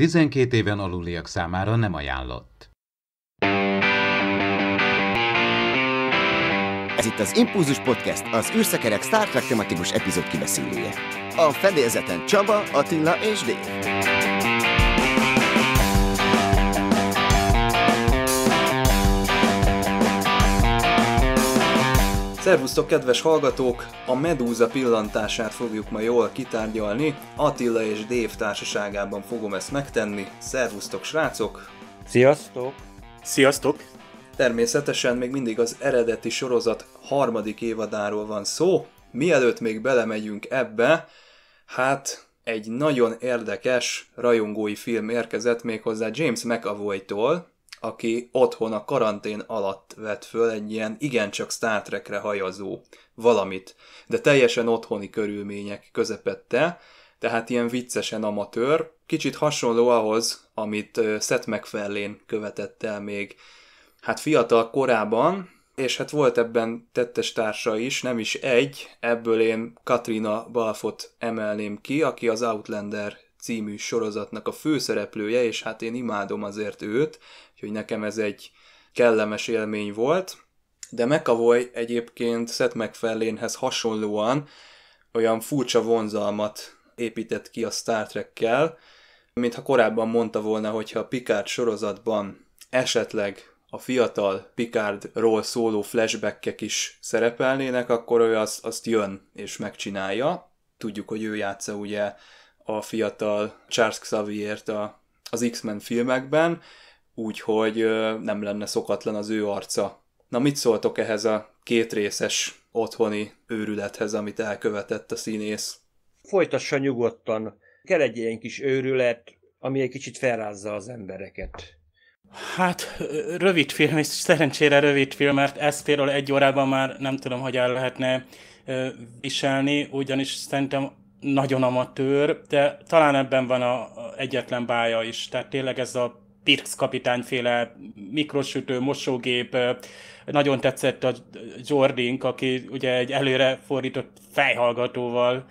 12 éven aluliak számára nem ajánlott. Ez itt az Impulzus Podcast, az űrszekerek Star Trek tematikus epizód kiveszélője. A fedélzeten Csaba, Attila és Dave. Szervusztok, kedves hallgatók! A Medúza pillantását fogjuk ma jól kitárgyalni. Attila és Dév társaságában fogom ezt megtenni. Szervusztok, srácok! Sziasztok! Sziasztok! Természetesen még mindig az eredeti sorozat harmadik évadáról van szó. Mielőtt még belemegyünk ebbe, hát egy nagyon érdekes rajongói film érkezett méghozzá James McAvoy-tól, aki otthon a karantén alatt vett föl egy ilyen igencsak Star Trekre hajazó valamit, de teljesen otthoni körülmények közepette, tehát ilyen viccesen amatőr, kicsit hasonló ahhoz, amit Seth megfelén követett el még hát fiatal korában, és hát volt ebben tettes társa is, nem is egy, ebből én Katrina Balfot emelném ki, aki az Outlander című sorozatnak a főszereplője, és hát én imádom azért őt, úgyhogy nekem ez egy kellemes élmény volt. De McAvoy egyébként Seth MacFarlanehez hasonlóan olyan furcsa vonzalmat épített ki a Star Trekkel, mintha korábban mondta volna, hogyha a Picard sorozatban esetleg a fiatal Picardról szóló flashbackek is szerepelnének, akkor ő azt, azt jön és megcsinálja. Tudjuk, hogy ő játsza ugye a fiatal Charles Xavier-t a, az X-Men filmekben, úgyhogy nem lenne szokatlan az ő arca. Na mit szóltok ehhez a kétrészes otthoni őrülethez, amit elkövetett a színész? Folytassa nyugodtan. Kell egy ilyen kis őrület, ami egy kicsit felrázza az embereket. Hát, rövid film, és szerencsére rövid film, mert ezt például egy órában már nem tudom, hogy el lehetne viselni, ugyanis szerintem nagyon amatőr, de talán ebben van a egyetlen bája is. Tehát tényleg ez a Pirx kapitányféle mikrosütő, mosógép, nagyon tetszett a Jordink, aki ugye egy előre fordított fejhallgatóval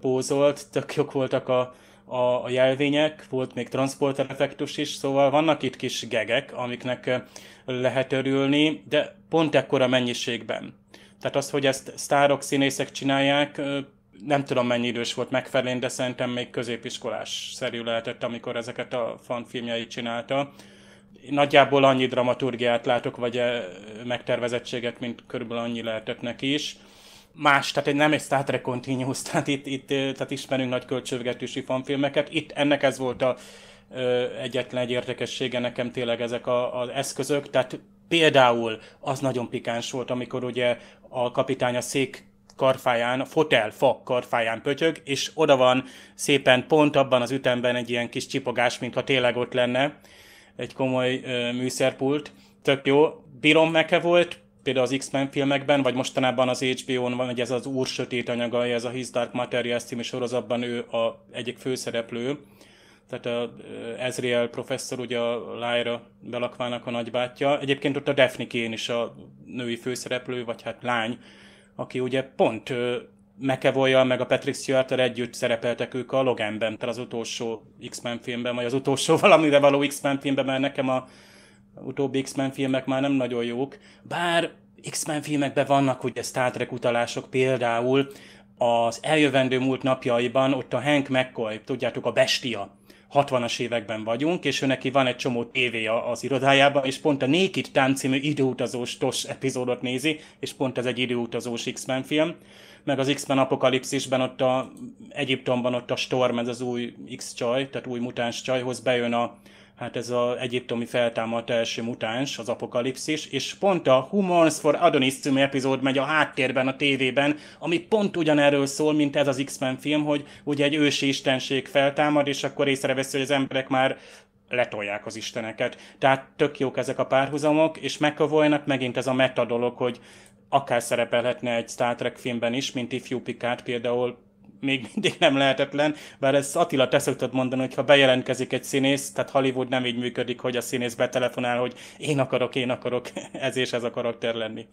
pózolt, tök jók voltak a, a, a jelvények, volt még transporter effektus is, szóval vannak itt kis gegek, amiknek lehet örülni, de pont ekkora mennyiségben. Tehát az, hogy ezt sztárok, színészek csinálják, nem tudom mennyi idős volt megfelelően, de szerintem még középiskolás szerű lehetett, amikor ezeket a fanfilmjeit csinálta. Nagyjából annyi dramaturgiát látok, vagy e, megtervezettséget, mint körülbelül annyi lehetett neki is. Más, tehát egy nem egy Star Trek Continuous, tehát itt, itt e, tehát ismerünk nagy költségvetési fanfilmeket. Itt ennek ez volt a e, egyetlen egy érdekessége nekem tényleg ezek a, az eszközök, tehát például az nagyon pikáns volt, amikor ugye a kapitány a szék karfáján, a fotel fa karfáján pötyög, és oda van szépen pont abban az ütemben egy ilyen kis csipogás, mintha tényleg ott lenne egy komoly ö, műszerpult. Tök jó. Bírom meke volt, például az X-Men filmekben, vagy mostanában az HBO-n van, hogy ez az úr sötét anyaga, ez a His Dark Materials című sorozatban ő a egyik főszereplő. Tehát a Ezriel professzor, ugye a Lyra belakvának a nagybátyja. Egyébként ott a Daphne Kane is a női főszereplő, vagy hát lány aki ugye pont mcavoy meg a Patrick stewart együtt szerepeltek ők a Loganben, tehát az utolsó X-Men filmben, vagy az utolsó valamire való X-Men filmben, mert nekem a utóbbi X-Men filmek már nem nagyon jók. Bár X-Men filmekben vannak ugye Star Trek utalások például, az eljövendő múlt napjaiban ott a Hank McCoy, tudjátok, a bestia, 60-as években vagyunk, és ő neki van egy csomó tévé az irodájában, és pont a Naked Time című időutazós TOS epizódot nézi, és pont ez egy időutazós X-Men film, meg az X-Men apokalipszisben ott a Egyiptomban ott a Storm, ez az új X csaj, tehát új mutáns csajhoz bejön a, hát ez az egyiptomi feltámadt első mutáns, az apokalipszis, és pont a Humans for Adonis című epizód megy a háttérben, a tévében, ami pont ugyanerről szól, mint ez az X-Men film, hogy ugye egy ősi istenség feltámad, és akkor észreveszi, hogy az emberek már letolják az isteneket. Tehát tök jók ezek a párhuzamok, és mcavoy megint ez a meta dolog, hogy akár szerepelhetne egy Star Trek filmben is, mint ifjú Picard például még mindig nem lehetetlen, bár ez Attila, te szoktad mondani, hogy ha bejelentkezik egy színész, tehát Hollywood nem így működik, hogy a színész betelefonál, hogy én akarok, én akarok ez és ez a karakter lenni.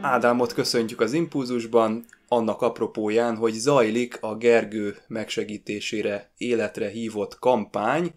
Ádámot köszöntjük az impulzusban, annak apropóján, hogy zajlik a Gergő megsegítésére életre hívott kampány,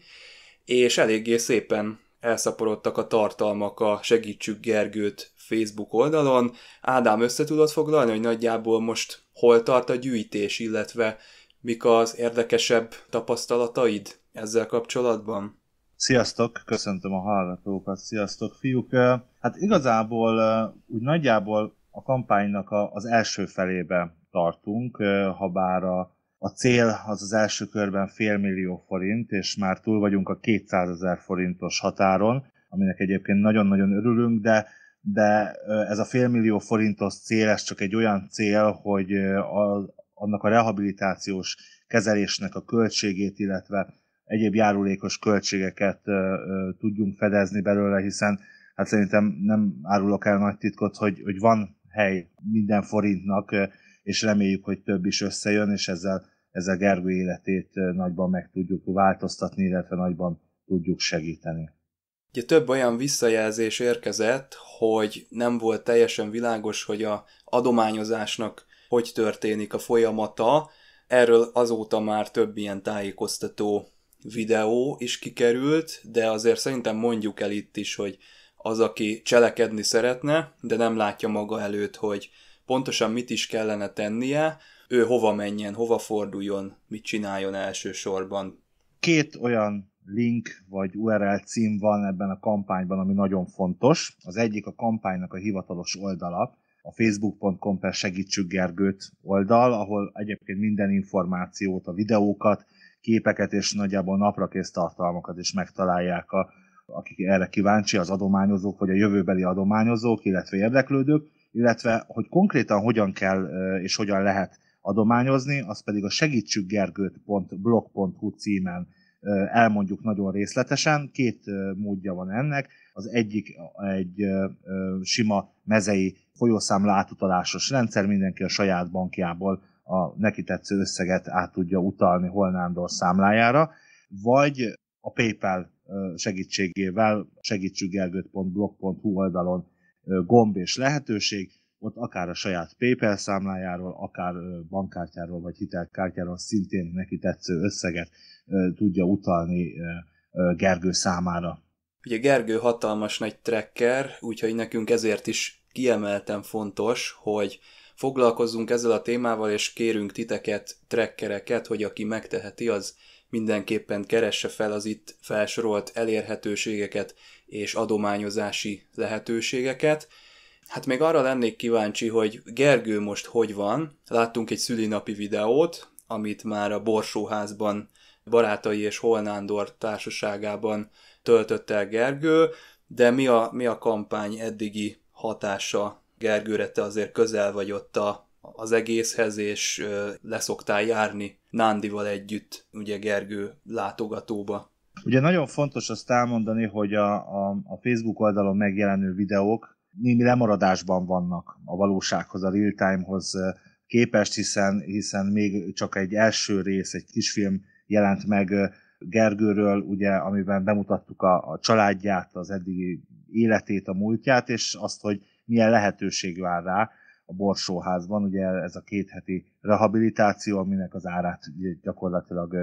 és eléggé szépen elszaporodtak a tartalmak a Segítsük Gergőt Facebook oldalon. Ádám össze tudod foglalni, hogy nagyjából most hol tart a gyűjtés, illetve mik az érdekesebb tapasztalataid ezzel kapcsolatban? Sziasztok, köszöntöm a hallgatókat, sziasztok fiúk. Hát igazából úgy nagyjából a kampánynak az első felébe tartunk, ha bár a, a cél az az első körben fél millió forint, és már túl vagyunk a 200 ezer forintos határon, aminek egyébként nagyon-nagyon örülünk, de de ez a félmillió forintos cél, ez csak egy olyan cél, hogy a, annak a rehabilitációs kezelésnek a költségét, illetve egyéb járulékos költségeket tudjunk fedezni belőle, hiszen hát szerintem nem árulok el nagy titkot, hogy, hogy van hely minden forintnak, és reméljük, hogy több is összejön, és ezzel, ezzel Gergő életét nagyban meg tudjuk változtatni, illetve nagyban tudjuk segíteni. Ugye több olyan visszajelzés érkezett, hogy nem volt teljesen világos, hogy a adományozásnak hogy történik a folyamata. Erről azóta már több ilyen tájékoztató videó is kikerült, de azért szerintem mondjuk el itt is, hogy az, aki cselekedni szeretne, de nem látja maga előtt, hogy pontosan mit is kellene tennie, ő hova menjen, hova forduljon, mit csináljon elsősorban. Két olyan link vagy URL cím van ebben a kampányban, ami nagyon fontos. Az egyik a kampánynak a hivatalos oldala, a facebook.com per segítsük Gergőt oldal, ahol egyébként minden információt, a videókat, képeket és nagyjából naprakész tartalmakat is megtalálják, a, akik erre kíváncsi, az adományozók vagy a jövőbeli adományozók, illetve érdeklődők, illetve hogy konkrétan hogyan kell és hogyan lehet adományozni, az pedig a segítsükgergőt.blog.hu címen elmondjuk nagyon részletesen. Két módja van ennek. Az egyik egy sima mezei folyószámla átutalásos rendszer, mindenki a saját bankjából a neki tetsző összeget át tudja utalni Holnándor számlájára, vagy a PayPal segítségével segítséggergőt.blog.hu oldalon gomb és lehetőség, ott akár a saját PayPal számlájáról, akár bankkártyáról vagy hitelkártyáról szintén neki tetsző összeget tudja utalni Gergő számára. Ugye Gergő hatalmas nagy trekker, úgyhogy nekünk ezért is kiemelten fontos, hogy foglalkozzunk ezzel a témával, és kérünk titeket, trekkereket, hogy aki megteheti, az mindenképpen keresse fel az itt felsorolt elérhetőségeket és adományozási lehetőségeket. Hát még arra lennék kíváncsi, hogy Gergő most hogy van. Láttunk egy szülinapi videót, amit már a Borsóházban barátai és Holnándor társaságában töltött el Gergő, de mi a, mi a kampány eddigi hatása Gergőre? Te azért közel vagy ott a, az egészhez, és leszoktál járni Nándival együtt, ugye Gergő látogatóba. Ugye nagyon fontos azt elmondani, hogy a, a, a Facebook oldalon megjelenő videók némi lemaradásban vannak a valósághoz, a real-timehoz képest, hiszen, hiszen még csak egy első rész, egy kisfilm jelent meg Gergőről, ugye, amiben bemutattuk a, a családját, az eddigi életét, a múltját, és azt, hogy milyen lehetőség vár rá a Borsóházban, ugye ez a két heti rehabilitáció, aminek az árát gyakorlatilag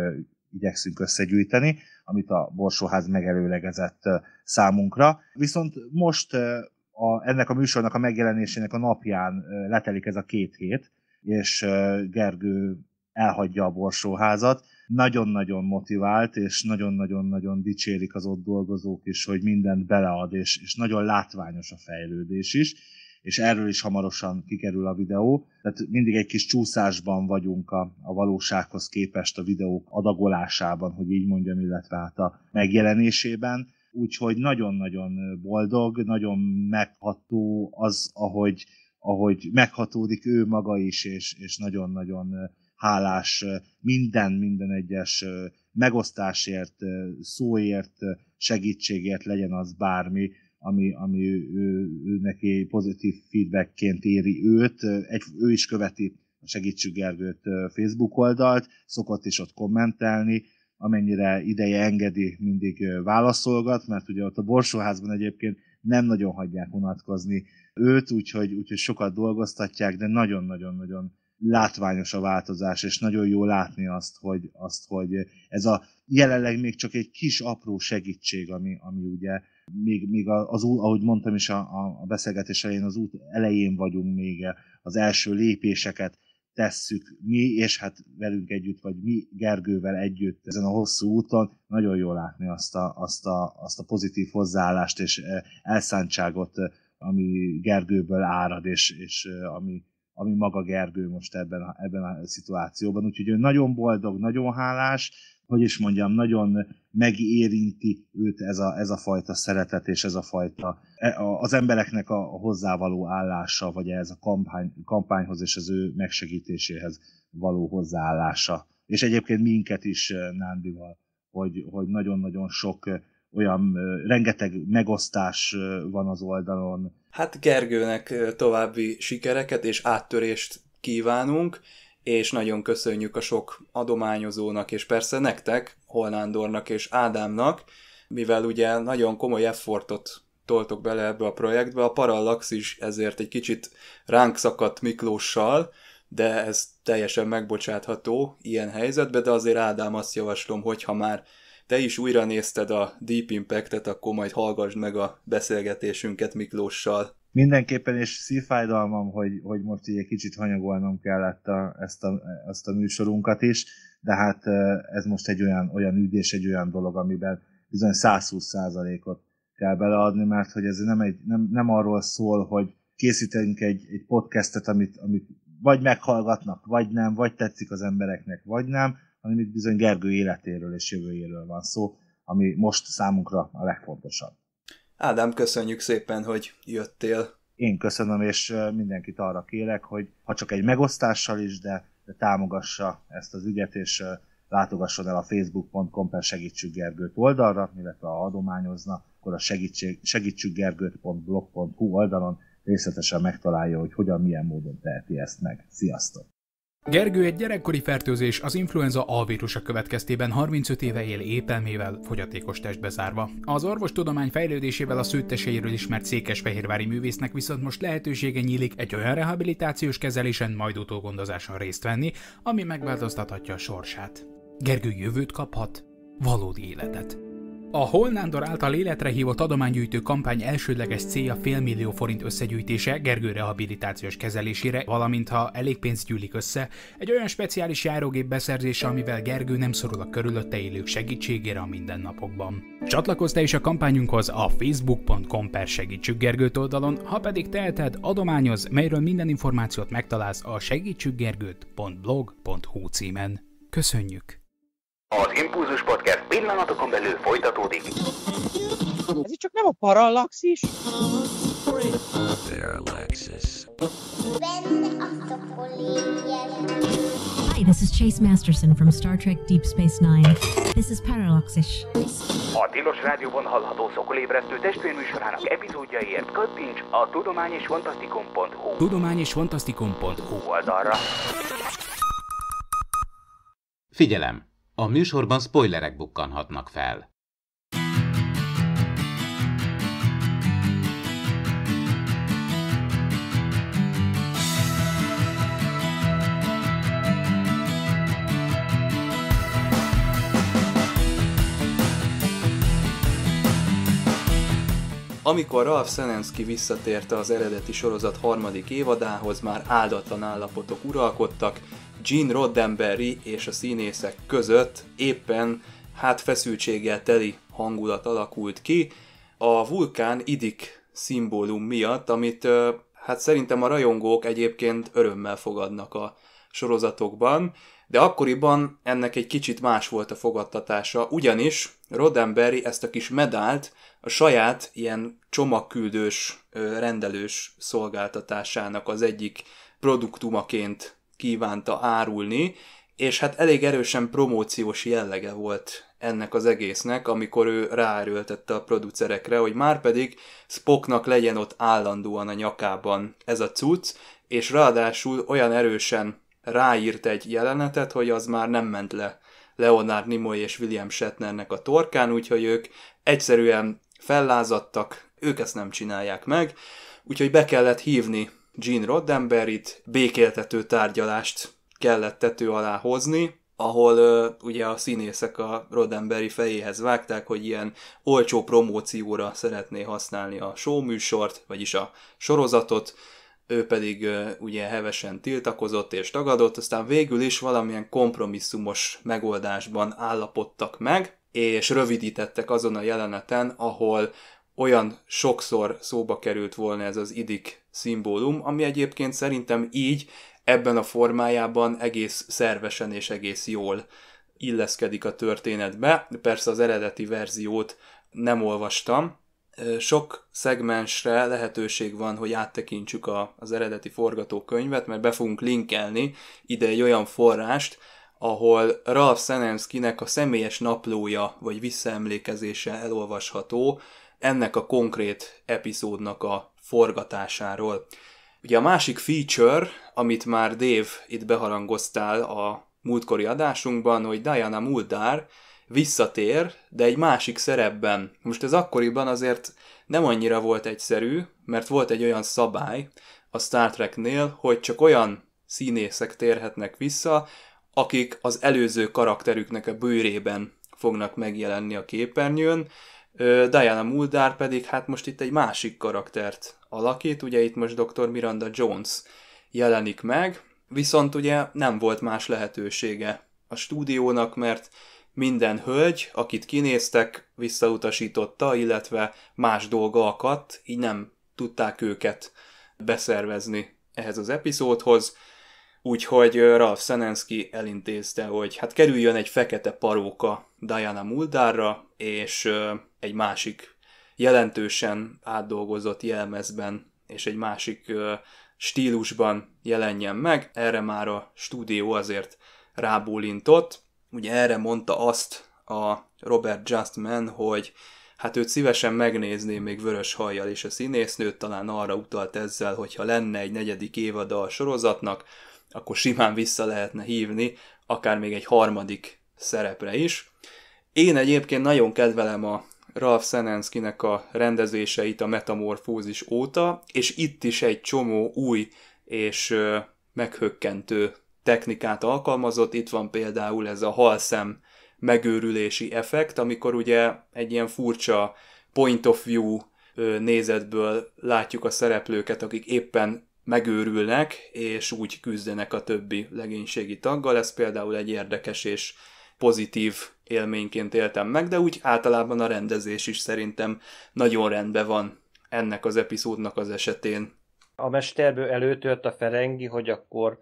igyekszünk összegyűjteni, amit a Borsóház megelőlegezett számunkra. Viszont most a, ennek a műsornak a megjelenésének a napján letelik ez a két hét, és Gergő elhagyja a Borsóházat, nagyon-nagyon motivált, és nagyon-nagyon-nagyon dicsérik az ott dolgozók is, hogy mindent belead, és, és nagyon látványos a fejlődés is, és erről is hamarosan kikerül a videó. Tehát mindig egy kis csúszásban vagyunk a, a valósághoz képest a videók adagolásában, hogy így mondjam, illetve hát a megjelenésében úgyhogy nagyon-nagyon boldog, nagyon megható az, ahogy, ahogy meghatódik ő maga is, és, és nagyon-nagyon hálás minden, minden egyes megosztásért, szóért, segítségért legyen az bármi, ami, ami ő, ő, ő neki pozitív feedbackként éri őt. Egy, ő is követi a Segítsük Gergőt Facebook oldalt, szokott is ott kommentelni, amennyire ideje engedi, mindig válaszolgat, mert ugye ott a borsóházban egyébként nem nagyon hagyják unatkozni őt, úgyhogy, úgyhogy sokat dolgoztatják, de nagyon-nagyon-nagyon látványos a változás, és nagyon jó látni azt, hogy, azt, hogy ez a jelenleg még csak egy kis apró segítség, ami, ami ugye még, még az, ahogy mondtam is a, a beszélgetés elején, az út elején vagyunk még, az első lépéseket tesszük mi, és hát velünk együtt, vagy mi Gergővel együtt ezen a hosszú úton, nagyon jól látni azt a, azt a, azt a pozitív hozzáállást és eh, elszántságot, ami Gergőből árad, és, és eh, ami ami maga Gergő most ebben a, ebben a szituációban. Úgyhogy ő nagyon boldog, nagyon hálás, hogy is mondjam, nagyon megérinti őt ez a, ez a fajta szeretet és ez a fajta e, az embereknek a hozzávaló állása, vagy ez a kampány, kampányhoz és az ő megsegítéséhez való hozzáállása. És egyébként minket is e, Nándival, hogy, hogy nagyon-nagyon sok e, olyan rengeteg megosztás van az oldalon, Hát Gergőnek további sikereket és áttörést kívánunk, és nagyon köszönjük a sok adományozónak, és persze nektek, Holnándornak és Ádámnak, mivel ugye nagyon komoly effortot toltok bele ebbe a projektbe, a Parallax is ezért egy kicsit ránk szakadt Miklóssal, de ez teljesen megbocsátható ilyen helyzetben, de azért Ádám azt javaslom, hogy ha már te is újra nézted a Deep Impact-et, akkor majd hallgassd meg a beszélgetésünket Miklóssal. Mindenképpen, és szívfájdalmam, hogy, hogy most egy kicsit hanyagolnom kellett a, ezt, a, ezt a műsorunkat is, de hát ez most egy olyan, olyan ügy és egy olyan dolog, amiben bizony 120%-ot kell beleadni, mert hogy ez nem, egy, nem, nem arról szól, hogy készítünk egy, egy podcastet, amit, amit vagy meghallgatnak, vagy nem, vagy tetszik az embereknek, vagy nem, hanem itt bizony Gergő életéről és jövőjéről van szó, ami most számunkra a legfontosabb. Ádám, köszönjük szépen, hogy jöttél. Én köszönöm, és mindenkit arra kérek, hogy ha csak egy megosztással is, de, de támogassa ezt az ügyet, és látogasson el a facebook.com per segítsük Gergőt oldalra, illetve ha adományozna, akkor a segítség, oldalon részletesen megtalálja, hogy hogyan, milyen módon teheti ezt meg. Sziasztok! Gergő egy gyerekkori fertőzés az influenza A vírusa következtében 35 éve él épelmével, fogyatékos testbe zárva. Az orvostudomány fejlődésével a szőtteseiről ismert székesfehérvári művésznek viszont most lehetősége nyílik egy olyan rehabilitációs kezelésen, majd utógondozáson részt venni, ami megváltoztathatja a sorsát. Gergő jövőt kaphat, valódi életet. A Holnándor által életre hívott adománygyűjtő kampány elsődleges célja félmillió forint összegyűjtése Gergő rehabilitációs kezelésére, valamint ha elég pénz gyűlik össze, egy olyan speciális járógép beszerzése, amivel Gergő nem szorul a körülötte élők segítségére a mindennapokban. Csatlakozz te is a kampányunkhoz a facebook.com per segítsük Gergőt oldalon, ha pedig teheted, adományoz, melyről minden információt megtalálsz a segítsükgergőt.blog.hu címen. Köszönjük! Az Impulzus Podcast pillanatokon belül folytatódik. Ez csak nem a parallaxis? Parallaxis. Hi, this is Chase Masterson from Star Trek Deep Space Nine. This is Parallaxis. A Tilos Rádióban hallható szokolébresztő testvérműsorának epizódjaiért kattints a tudományisfantasztikum.hu tudományisfantasztikum.hu oldalra. Figyelem! A műsorban spoilerek bukkanhatnak fel. Amikor Ralph Szenenszky visszatért az eredeti sorozat harmadik évadához, már áldatlan állapotok uralkodtak, Gene Roddenberry és a színészek között éppen hát feszültséggel teli hangulat alakult ki. A vulkán idik szimbólum miatt, amit hát szerintem a rajongók egyébként örömmel fogadnak a sorozatokban, de akkoriban ennek egy kicsit más volt a fogadtatása, ugyanis Roddenberry ezt a kis medált a saját ilyen csomagküldős, rendelős szolgáltatásának az egyik produktumaként kívánta árulni, és hát elég erősen promóciós jellege volt ennek az egésznek, amikor ő ráerőltette a producerekre, hogy már pedig Spocknak legyen ott állandóan a nyakában ez a cucc, és ráadásul olyan erősen ráírt egy jelenetet, hogy az már nem ment le Leonard Nimoy és William Shatnernek a torkán, úgyhogy ők egyszerűen fellázadtak, ők ezt nem csinálják meg, úgyhogy be kellett hívni Gene Roddenberry-t, békéltető tárgyalást kellett tető alá hozni, ahol uh, ugye a színészek a Roddenberry fejéhez vágták, hogy ilyen olcsó promócióra szeretné használni a show műsort, vagyis a sorozatot, ő pedig uh, ugye hevesen tiltakozott és tagadott, aztán végül is valamilyen kompromisszumos megoldásban állapodtak meg, és rövidítettek azon a jeleneten, ahol olyan sokszor szóba került volna ez az idik szimbólum, ami egyébként szerintem így, ebben a formájában egész szervesen és egész jól illeszkedik a történetbe. Persze az eredeti verziót nem olvastam. Sok szegmensre lehetőség van, hogy áttekintsük a, az eredeti forgatókönyvet, mert be fogunk linkelni ide egy olyan forrást, ahol Ralph Senemskinek a személyes naplója vagy visszaemlékezése elolvasható, ennek a konkrét epizódnak a forgatásáról. Ugye a másik feature, amit már Dave itt beharangoztál a múltkori adásunkban, hogy Diana Muldár visszatér, de egy másik szerepben. Most ez akkoriban azért nem annyira volt egyszerű, mert volt egy olyan szabály a Star Treknél, hogy csak olyan színészek térhetnek vissza, akik az előző karakterüknek a bőrében fognak megjelenni a képernyőn, Diana Muldár pedig hát most itt egy másik karaktert alakít, ugye itt most dr. Miranda Jones jelenik meg, viszont ugye nem volt más lehetősége a stúdiónak, mert minden hölgy, akit kinéztek, visszautasította, illetve más dolga akadt, így nem tudták őket beszervezni ehhez az epizódhoz, úgyhogy Ralph Senensky elintézte, hogy hát kerüljön egy fekete paróka Diana Muldárra, és egy másik jelentősen átdolgozott jelmezben és egy másik stílusban jelenjen meg. Erre már a stúdió azért rábólintott. Ugye erre mondta azt a Robert Justman, hogy hát őt szívesen megnézné még vörös hajjal, és a színésznőt talán arra utalt ezzel, hogyha lenne egy negyedik évada a sorozatnak, akkor simán vissza lehetne hívni, akár még egy harmadik szerepre is. Én egyébként nagyon kedvelem a Ralph Senenskinek a rendezéseit a metamorfózis óta, és itt is egy csomó új és meghökkentő technikát alkalmazott. Itt van például ez a halszem megőrülési effekt, amikor ugye egy ilyen furcsa point of view nézetből látjuk a szereplőket, akik éppen megőrülnek, és úgy küzdenek a többi legénységi taggal. Ez például egy érdekes és pozitív élményként éltem meg, de úgy általában a rendezés is szerintem nagyon rendben van ennek az epizódnak az esetén. A mesterből előtört a Ferengi, hogy akkor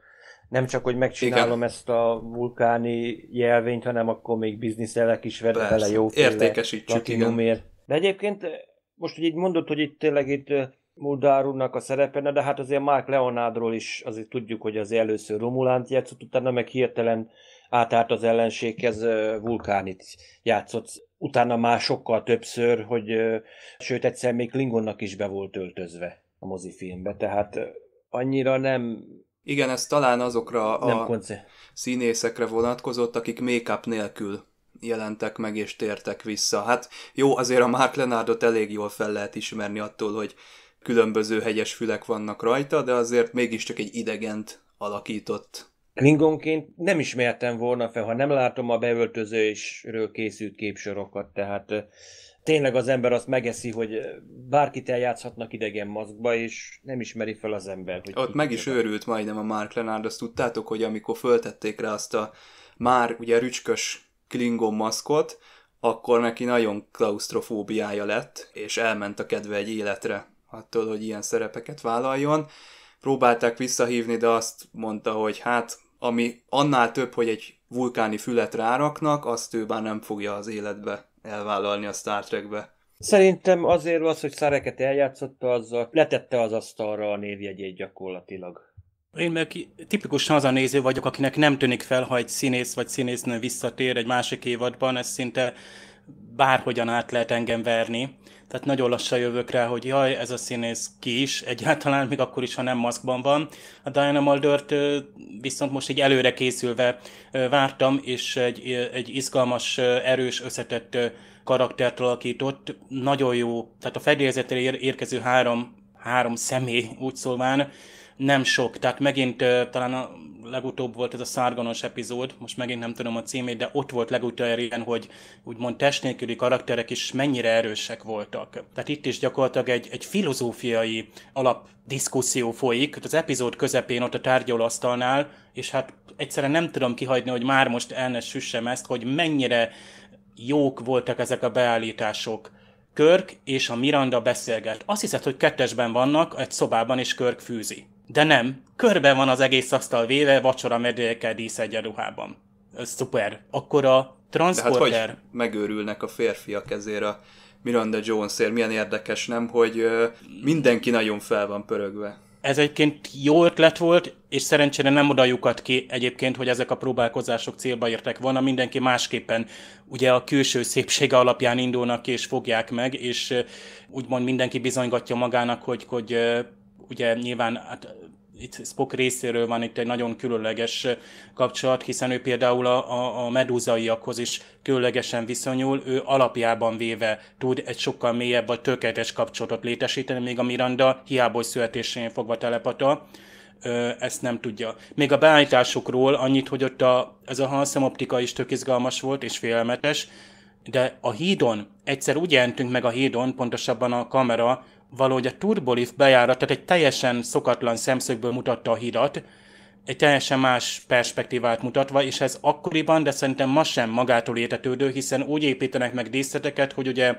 nem csak, hogy megcsinálom Igen. ezt a vulkáni jelvényt, hanem akkor még bizniszelek is vele, vele jó Értékesítsük, igen. De egyébként eh, most, hogy így mondod, hogy itt tényleg itt eh, Muldárúnak a szerepe, de hát azért Mark Leonardról is azért tudjuk, hogy az először Romulánt játszott, utána meg hirtelen átárt az ellenséghez, vulkánit játszott. Utána már sokkal többször, hogy sőt egyszer még Klingonnak is be volt öltözve a mozifilmbe, tehát annyira nem... Igen, ez talán azokra a konce- színészekre vonatkozott, akik make-up nélkül jelentek meg és tértek vissza. Hát jó, azért a Mark Lenardot elég jól fel lehet ismerni attól, hogy különböző hegyes fülek vannak rajta, de azért mégiscsak egy idegent alakított Klingonként nem ismertem volna fel, ha nem látom a beöltözésről készült képsorokat, tehát tényleg az ember azt megeszi, hogy bárkit eljátszhatnak idegen maszkba, és nem ismeri fel az ember. Hogy Ott meg is őrült majdnem a Mark Lenard, azt tudtátok, hogy amikor föltették rá azt a már ugye rücskös Klingon maszkot, akkor neki nagyon klaustrofóbiája lett, és elment a kedve egy életre attól, hogy ilyen szerepeket vállaljon, próbálták visszahívni, de azt mondta, hogy hát, ami annál több, hogy egy vulkáni fület ráraknak, azt ő már nem fogja az életbe elvállalni a Star Trekbe. Szerintem azért az, hogy Szareket eljátszotta, azzal letette az asztalra a névjegyét gyakorlatilag. Én meg tipikusan az a néző vagyok, akinek nem tűnik fel, ha egy színész vagy színésznő visszatér egy másik évadban, ez szinte bárhogyan át lehet engem verni tehát nagyon lassan jövök rá, hogy jaj, ez a színész ki is, egyáltalán még akkor is, ha nem maszkban van. A Diana Muldert viszont most egy előre készülve vártam, és egy, egy izgalmas, erős, összetett karaktert alakított. Nagyon jó, tehát a fedélzetre ér- érkező három, három személy, úgy szólván, nem sok, tehát megint uh, talán a legutóbb volt ez a szárganos epizód, most megint nem tudom a címét, de ott volt legutoljára ilyen, hogy úgymond test nélküli karakterek is mennyire erősek voltak. Tehát itt is gyakorlatilag egy, egy filozófiai alap folyik, hát az epizód közepén ott a tárgyalóasztalnál, és hát egyszerűen nem tudom kihagyni, hogy már most el ne süssem ezt, hogy mennyire jók voltak ezek a beállítások. Körk és a Miranda beszélget. Azt hiszed, hogy kettesben vannak, egy szobában, és Körk fűzi. De nem, körbe van az egész asztal véve, vacsora medőjekkel díszegyenruhában. Szuper. Akkor a transporter... De hát hogy megőrülnek a férfiak ezért a Miranda -ér? milyen érdekes, nem, hogy mindenki nagyon fel van pörögve. Ez egyébként jó ötlet volt, és szerencsére nem oda ki egyébként, hogy ezek a próbálkozások célba értek volna, mindenki másképpen ugye a külső szépsége alapján indulnak és fogják meg, és úgymond mindenki bizonygatja magának, hogy, hogy ugye nyilván hát itt Spock részéről van itt egy nagyon különleges kapcsolat, hiszen ő például a, a medúzaiakhoz is különlegesen viszonyul, ő alapjában véve tud egy sokkal mélyebb vagy tökéletes kapcsolatot létesíteni, még a Miranda hiába születésén fogva telepata ezt nem tudja. Még a beállításokról annyit, hogy ott a, ez a halszemoptika is tök izgalmas volt és félelmetes, de a hídon, egyszer úgy jelentünk meg a hídon, pontosabban a kamera valahogy a turbolift bejárat, tehát egy teljesen szokatlan szemszögből mutatta a hidat, egy teljesen más perspektívát mutatva, és ez akkoriban, de szerintem ma sem magától értetődő, hiszen úgy építenek meg díszleteket, hogy ugye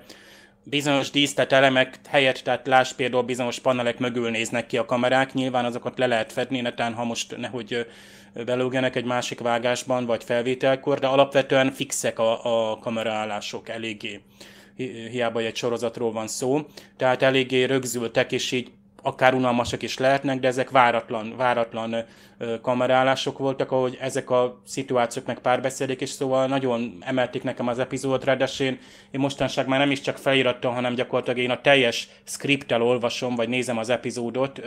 bizonyos díszlet elemek helyett, tehát láss például bizonyos panelek mögül néznek ki a kamerák, nyilván azokat le lehet fedni, netán ha most nehogy belógenek egy másik vágásban vagy felvételkor, de alapvetően fixek a, a kameraállások eléggé hiába egy sorozatról van szó. Tehát eléggé rögzültek, és így akár unalmasak is lehetnek, de ezek váratlan, váratlan kamerálások voltak, ahogy ezek a szituációk meg párbeszédek, és szóval nagyon emelték nekem az epizódot, de én, én mostanság már nem is csak felirattal, hanem gyakorlatilag én a teljes skriptel olvasom, vagy nézem az epizódot.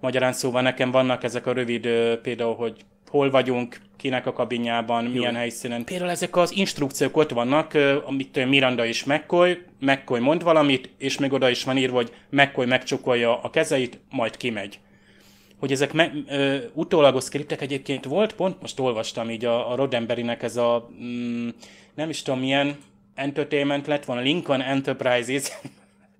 Magyarán szóval nekem vannak ezek a rövid, például, hogy hol vagyunk, kinek a kabinjában, Jó. milyen helyszínen. Például ezek az instrukciók ott vannak, amit Miranda és McCoy, McCoy mond valamit, és még oda is van írva, hogy McCoy megcsukolja a kezeit, majd kimegy. Hogy ezek me- ö, utólagos skriptek egyébként volt, pont most olvastam így a, a Roddenberry-nek ez a, mm, nem is tudom milyen entertainment lett volna, Lincoln Enterprises,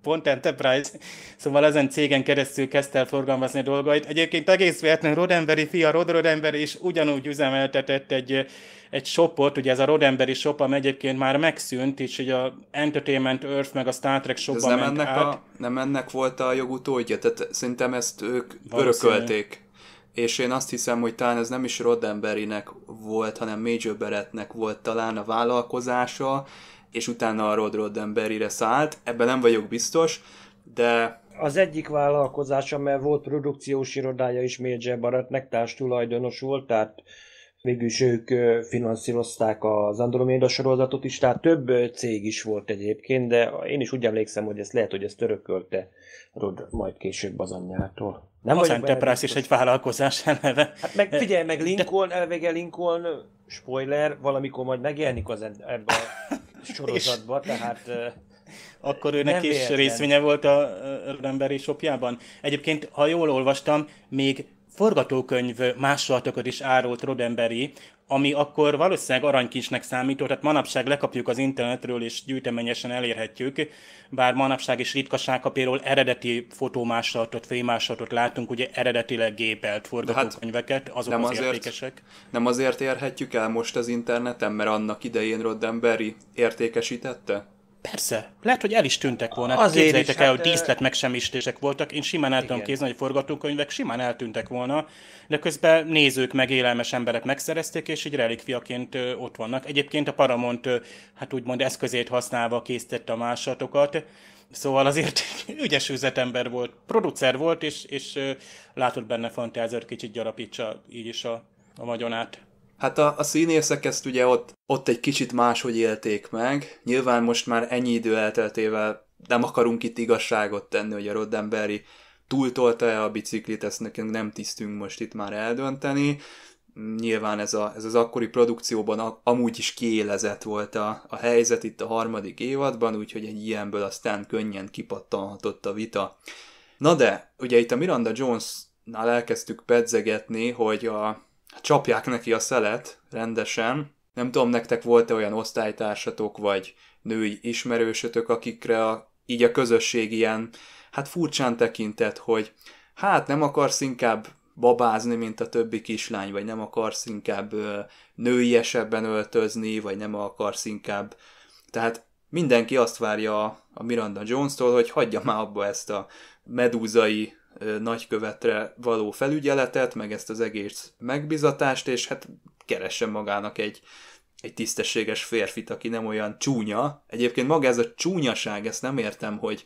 pont Enterprise, szóval ezen cégen keresztül kezdte el forgalmazni a dolgait. Egyébként egész véletlen Rodenberi fia, Rod Rodember is ugyanúgy üzemeltetett egy, egy shopot, ugye ez a Rodenberi shop, ami egyébként már megszűnt, és ugye a Entertainment Earth meg a Star Trek shopba nem ennek, át. a, nem ennek volt a jogutódja, tehát szerintem ezt ők Valószínű. örökölték és én azt hiszem, hogy talán ez nem is Roddenberrynek volt, hanem Major Barrettnek volt talán a vállalkozása, és utána a Rod re szállt. Ebben nem vagyok biztos, de... Az egyik vállalkozása, mert volt produkciós irodája is Major Barrettnek, társ tulajdonos volt, tehát is ők finanszírozták az Andromeda sorozatot is, tehát több cég is volt egyébként, de én is úgy emlékszem, hogy ez lehet, hogy ezt örökölte Rod majd később az anyjától. Nem az Enterprise is egy vállalkozás eleve. Hát meg figyelj meg, Lincoln, elvége Lincoln, spoiler, valamikor majd megjelenik az ebben a sorozatba, tehát... Akkor őnek is részvénye volt a Rodemberi shopjában. Egyébként, ha jól olvastam, még forgatókönyv másolatokat is árult Rodemberi, ami akkor valószínűleg aranykincsnek számított, tehát manapság lekapjuk az internetről és gyűjteményesen elérhetjük, bár manapság is ritkaság, ha például eredeti fotómásolatot, fémásolatot látunk, ugye eredetileg gépelt hát forgatókönyveket, azok nem az azért, értékesek. Nem azért érhetjük el most az interneten, mert annak idején Roddenberry értékesítette? Persze. Lehet, hogy el is tűntek volna. Az Azért Képzeljétek hát, el, hát, hogy díszlet megsemmisítések voltak. Én simán el tudom kézni, hogy forgatókönyvek simán eltűntek volna, de közben nézők meg élelmes emberek megszerezték, és így relikviaként ott vannak. Egyébként a Paramount, hát úgymond eszközét használva készítette a másatokat. Szóval azért ügyes üzletember volt, producer volt, és, és látott benne fantáziát, kicsit gyarapítsa így is a, a vagyonát. Hát a, a színészek ezt ugye ott, ott egy kicsit máshogy élték meg. Nyilván most már ennyi idő elteltével nem akarunk itt igazságot tenni, hogy a Roddenberry túltolta-e a biciklit, ezt nekünk nem tisztünk most itt már eldönteni. Nyilván ez, a, ez az akkori produkcióban a, amúgy is kiélezett volt a, a helyzet itt a harmadik évadban, úgyhogy egy ilyenből aztán könnyen kipattanhatott a vita. Na de, ugye itt a Miranda Jones-nál elkezdtük pedzegetni, hogy a, csapják neki a szelet rendesen. Nem tudom, nektek volt-e olyan osztálytársatok, vagy női ismerősötök, akikre a, így a közösség ilyen, hát furcsán tekintett, hogy hát nem akarsz inkább babázni, mint a többi kislány, vagy nem akarsz inkább ö, nőiesebben öltözni, vagy nem akarsz inkább. Tehát mindenki azt várja a Miranda Jones-tól, hogy hagyja már abba ezt a medúzai nagykövetre való felügyeletet, meg ezt az egész megbizatást, és hát keressen magának egy, egy tisztességes férfit, aki nem olyan csúnya. Egyébként maga ez a csúnyaság, ezt nem értem, hogy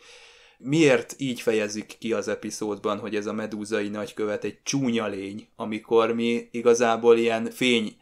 miért így fejezik ki az epizódban, hogy ez a medúzai nagykövet egy csúnya lény, amikor mi igazából ilyen fény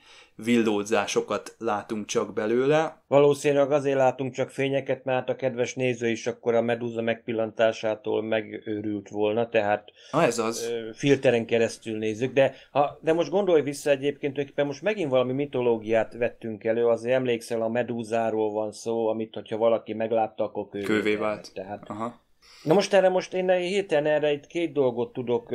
villódzásokat látunk csak belőle. Valószínűleg azért látunk csak fényeket, mert a kedves néző is akkor a medúza megpillantásától megőrült volna, tehát Na ez az. filteren keresztül nézzük, de, ha, de most gondolj vissza egyébként, hogy most megint valami mitológiát vettünk elő, azért emlékszel, a medúzáról van szó, amit hogyha valaki meglátta, akkor kővé, kővé vált. Tehát Aha. Na most erre most én héten erre itt két dolgot tudok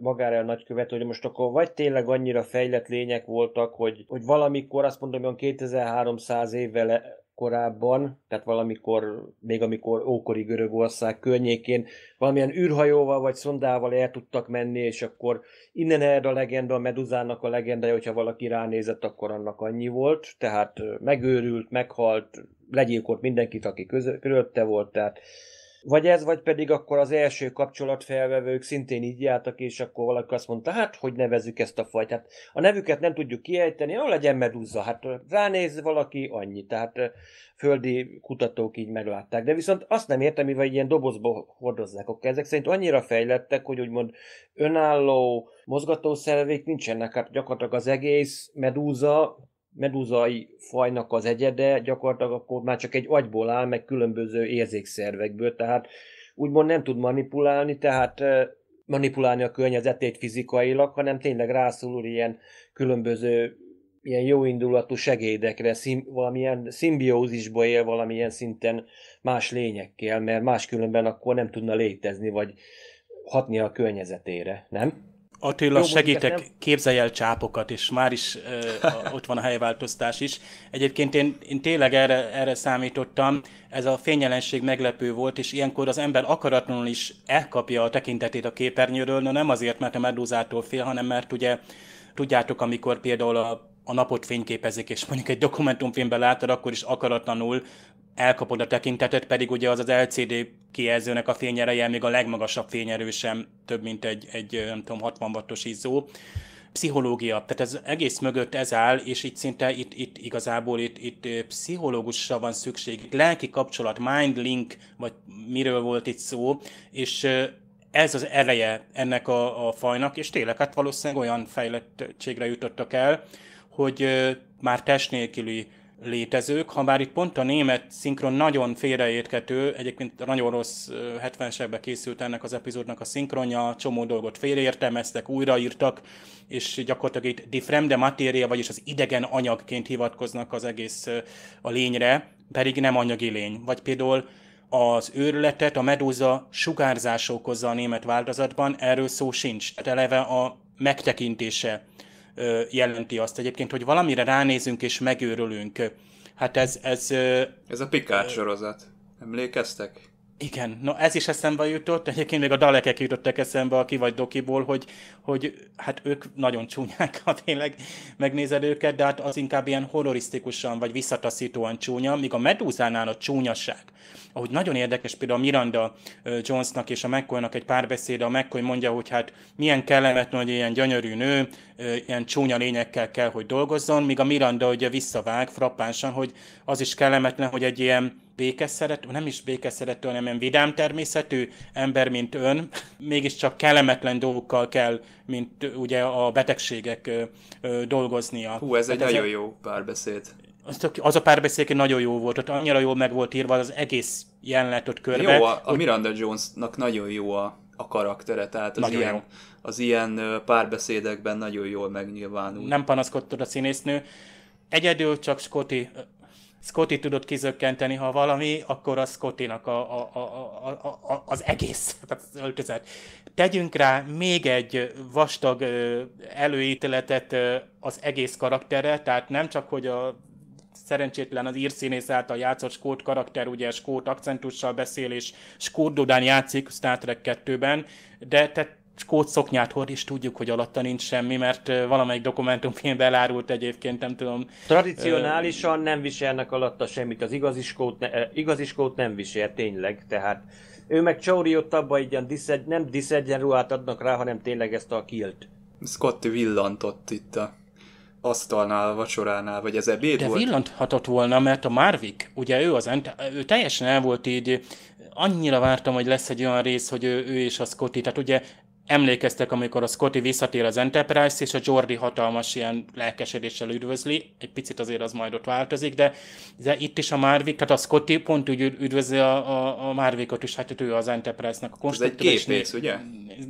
magára a nagykövet, hogy most akkor vagy tényleg annyira fejlett lények voltak, hogy, hogy valamikor, azt mondom, hogy 2300 évvel e- korábban, tehát valamikor, még amikor ókori Görögország környékén valamilyen űrhajóval vagy szondával el tudtak menni, és akkor innen erre a legenda, a meduzának a legendája, hogyha valaki ránézett, akkor annak annyi volt, tehát megőrült, meghalt, legyilkolt mindenkit, aki körülötte volt, tehát vagy ez, vagy pedig akkor az első kapcsolatfelvevők szintén így jártak, és akkor valaki azt mondta, hát hogy nevezzük ezt a fajtát. A nevüket nem tudjuk kiejteni, ahol legyen medúza. Hát ránéz valaki, annyi. Tehát földi kutatók így meglátták. De viszont azt nem értem, mivel ilyen dobozba hordozzák. Akkor ezek szerint annyira fejlettek, hogy úgymond önálló mozgatószerveik nincsenek. Hát gyakorlatilag az egész medúza medúzai fajnak az egyede gyakorlatilag akkor már csak egy agyból áll, meg különböző érzékszervekből, tehát úgymond nem tud manipulálni, tehát manipulálni a környezetét fizikailag, hanem tényleg rászulul ilyen különböző ilyen jóindulatú segédekre, szim, valamilyen szimbiózisba él valamilyen szinten más lényekkel, mert máskülönben akkor nem tudna létezni, vagy hatni a környezetére, nem? Attila, Jó, segítek, nem... képzelj el csápokat, és már is ö, a, ott van a helyváltoztás is. Egyébként én, én tényleg erre, erre számítottam, ez a fényjelenség meglepő volt, és ilyenkor az ember akaratlanul is elkapja a tekintetét a képernyőről, no nem azért, mert a medúzától fél, hanem mert ugye tudjátok, amikor például a a napot fényképezik, és mondjuk egy dokumentumfilmben látod, akkor is akaratlanul elkapod a tekintetet, pedig ugye az az LCD kijelzőnek a fényereje még a legmagasabb fényerő sem több, mint egy, egy nem tudom, 60 wattos izzó. Pszichológia, tehát ez egész mögött ez áll, és itt szinte itt, itt igazából itt, itt pszichológusra van szükség, lelki kapcsolat, mind link, vagy miről volt itt szó, és ez az ereje ennek a, a fajnak, és tényleg hát valószínűleg olyan fejlettségre jutottak el, hogy már test nélküli létezők, ha bár itt pont a német szinkron nagyon félreérthető, egyébként nagyon rossz 70-es készült ennek az epizódnak a szinkronja, csomó dolgot félreértelmeztek, újraírtak, és gyakorlatilag itt die fremde matéria, vagyis az idegen anyagként hivatkoznak az egész a lényre, pedig nem anyagi lény. Vagy például az őrületet a medúza sugárzás okozza a német változatban, erről szó sincs. Tehát eleve a megtekintése jelenti azt egyébként, hogy valamire ránézünk és megőrülünk. Hát ez... Ez, ez a Pikát sorozat. Emlékeztek? Igen, no ez is eszembe jutott, egyébként még a dalekek jutottak eszembe a Kivagy Dokiból, hogy, hogy hát ők nagyon csúnyák, ha tényleg megnézed őket, de hát az inkább ilyen horrorisztikusan vagy visszataszítóan csúnya, míg a Medúzánál a csúnyaság. Ahogy nagyon érdekes például Miranda Jonesnak és a McCoynak egy párbeszéde, a McCoy mondja, hogy hát milyen kellemetlen, hogy ilyen gyönyörű nő, ilyen csúnya lényekkel kell, hogy dolgozzon, míg a Miranda ugye visszavág frappánsan, hogy az is kellemetlen, hogy egy ilyen békeszerető, nem is békeszerető, hanem ilyen vidám természetű ember, mint ön, mégiscsak kellemetlen dolgokkal kell, mint ugye a betegségek dolgoznia. Hú, ez hát egy nagyon jó párbeszéd az, az a párbeszéd nagyon jó volt, ott annyira jól meg volt írva az egész jelenet ott körbe. Jó, a, a Miranda Jonesnak nagyon jó a a karaktere, tehát az ilyen, az ilyen párbeszédekben nagyon jól megnyilvánul. Nem panaszkodtad a színésznő, egyedül csak Scotty Scotty tudott kizökkenteni, ha valami, akkor az Scottynak a, a, a, a, a, az egész tehát az öltözet. Tegyünk rá még egy vastag előítéletet az egész karakterre, tehát nem csak, hogy a szerencsétlen az írszínész által játszott skót karakter, ugye skót akcentussal beszél, és skót dodán játszik Star Trek 2-ben, de te skót szoknyát hord, és tudjuk, hogy alatta nincs semmi, mert valamelyik dokumentumfilmben elárult egyébként, nem tudom. Tradicionálisan ö... nem viselnek alatta semmit, az igazi skót, ne, igazi skót nem visel, tényleg, tehát ő meg Csauri ott abban egy ilyen diszegy, nem ruhát adnak rá, hanem tényleg ezt a kilt. Scotty villantott itt a asztalnál, vacsoránál, vagy ez ebéd De volt? villanthatott volna, mert a Marvik, ugye ő az, ő teljesen el volt így, annyira vártam, hogy lesz egy olyan rész, hogy ő, ő és a Scotty, tehát ugye emlékeztek, amikor a Scotty visszatér az Enterprise, és a Jordi hatalmas ilyen lelkesedéssel üdvözli, egy picit azért az majd ott változik, de, de itt is a Marvik, tehát a Scotty pont úgy üdvözli a, a, a Marvikot is, hát ő az Enterprise-nak a konstruktor. Ez egy képész, ugye?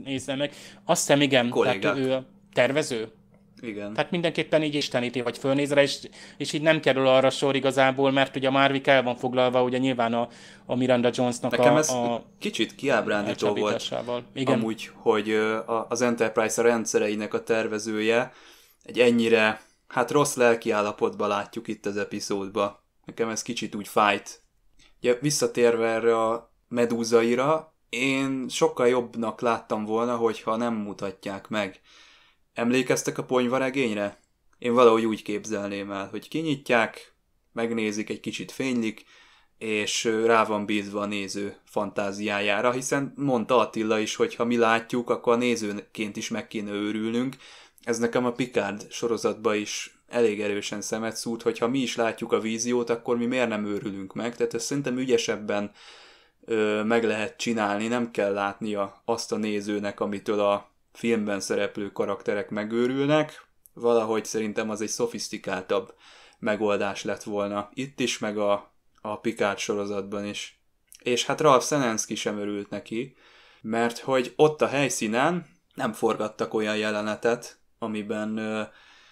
Nézze meg. Azt hiszem, igen, Kollégák. tehát ő a tervező. Igen. Tehát mindenképpen így isteníti, vagy fölnézre, és, és így nem kerül arra sor igazából, mert ugye a Marvik el van foglalva, ugye nyilván a, a Miranda Jonesnak Nekem a, ez a kicsit kiábrándító volt Igen. amúgy, hogy az Enterprise rendszereinek a tervezője egy ennyire, hát rossz lelki állapotba látjuk itt az epizódba. Nekem ez kicsit úgy fájt. Ugye visszatérve erre a medúzaira, én sokkal jobbnak láttam volna, hogyha nem mutatják meg Emlékeztek a ponyvaregényre? Én valahogy úgy képzelném el, hogy kinyitják, megnézik, egy kicsit fénylik, és rá van bízva a néző fantáziájára, hiszen mondta Attila is, hogy ha mi látjuk, akkor a nézőként is meg kéne őrülnünk. Ez nekem a Picard sorozatba is elég erősen szemet szúrt, hogy ha mi is látjuk a víziót, akkor mi miért nem őrülünk meg. Tehát ezt szerintem ügyesebben ö, meg lehet csinálni, nem kell látnia azt a nézőnek, amitől a filmben szereplő karakterek megőrülnek, valahogy szerintem az egy szofisztikáltabb megoldás lett volna. Itt is, meg a, a Picard sorozatban is. És hát Ralph Szenenszki sem örült neki, mert hogy ott a helyszínen nem forgattak olyan jelenetet, amiben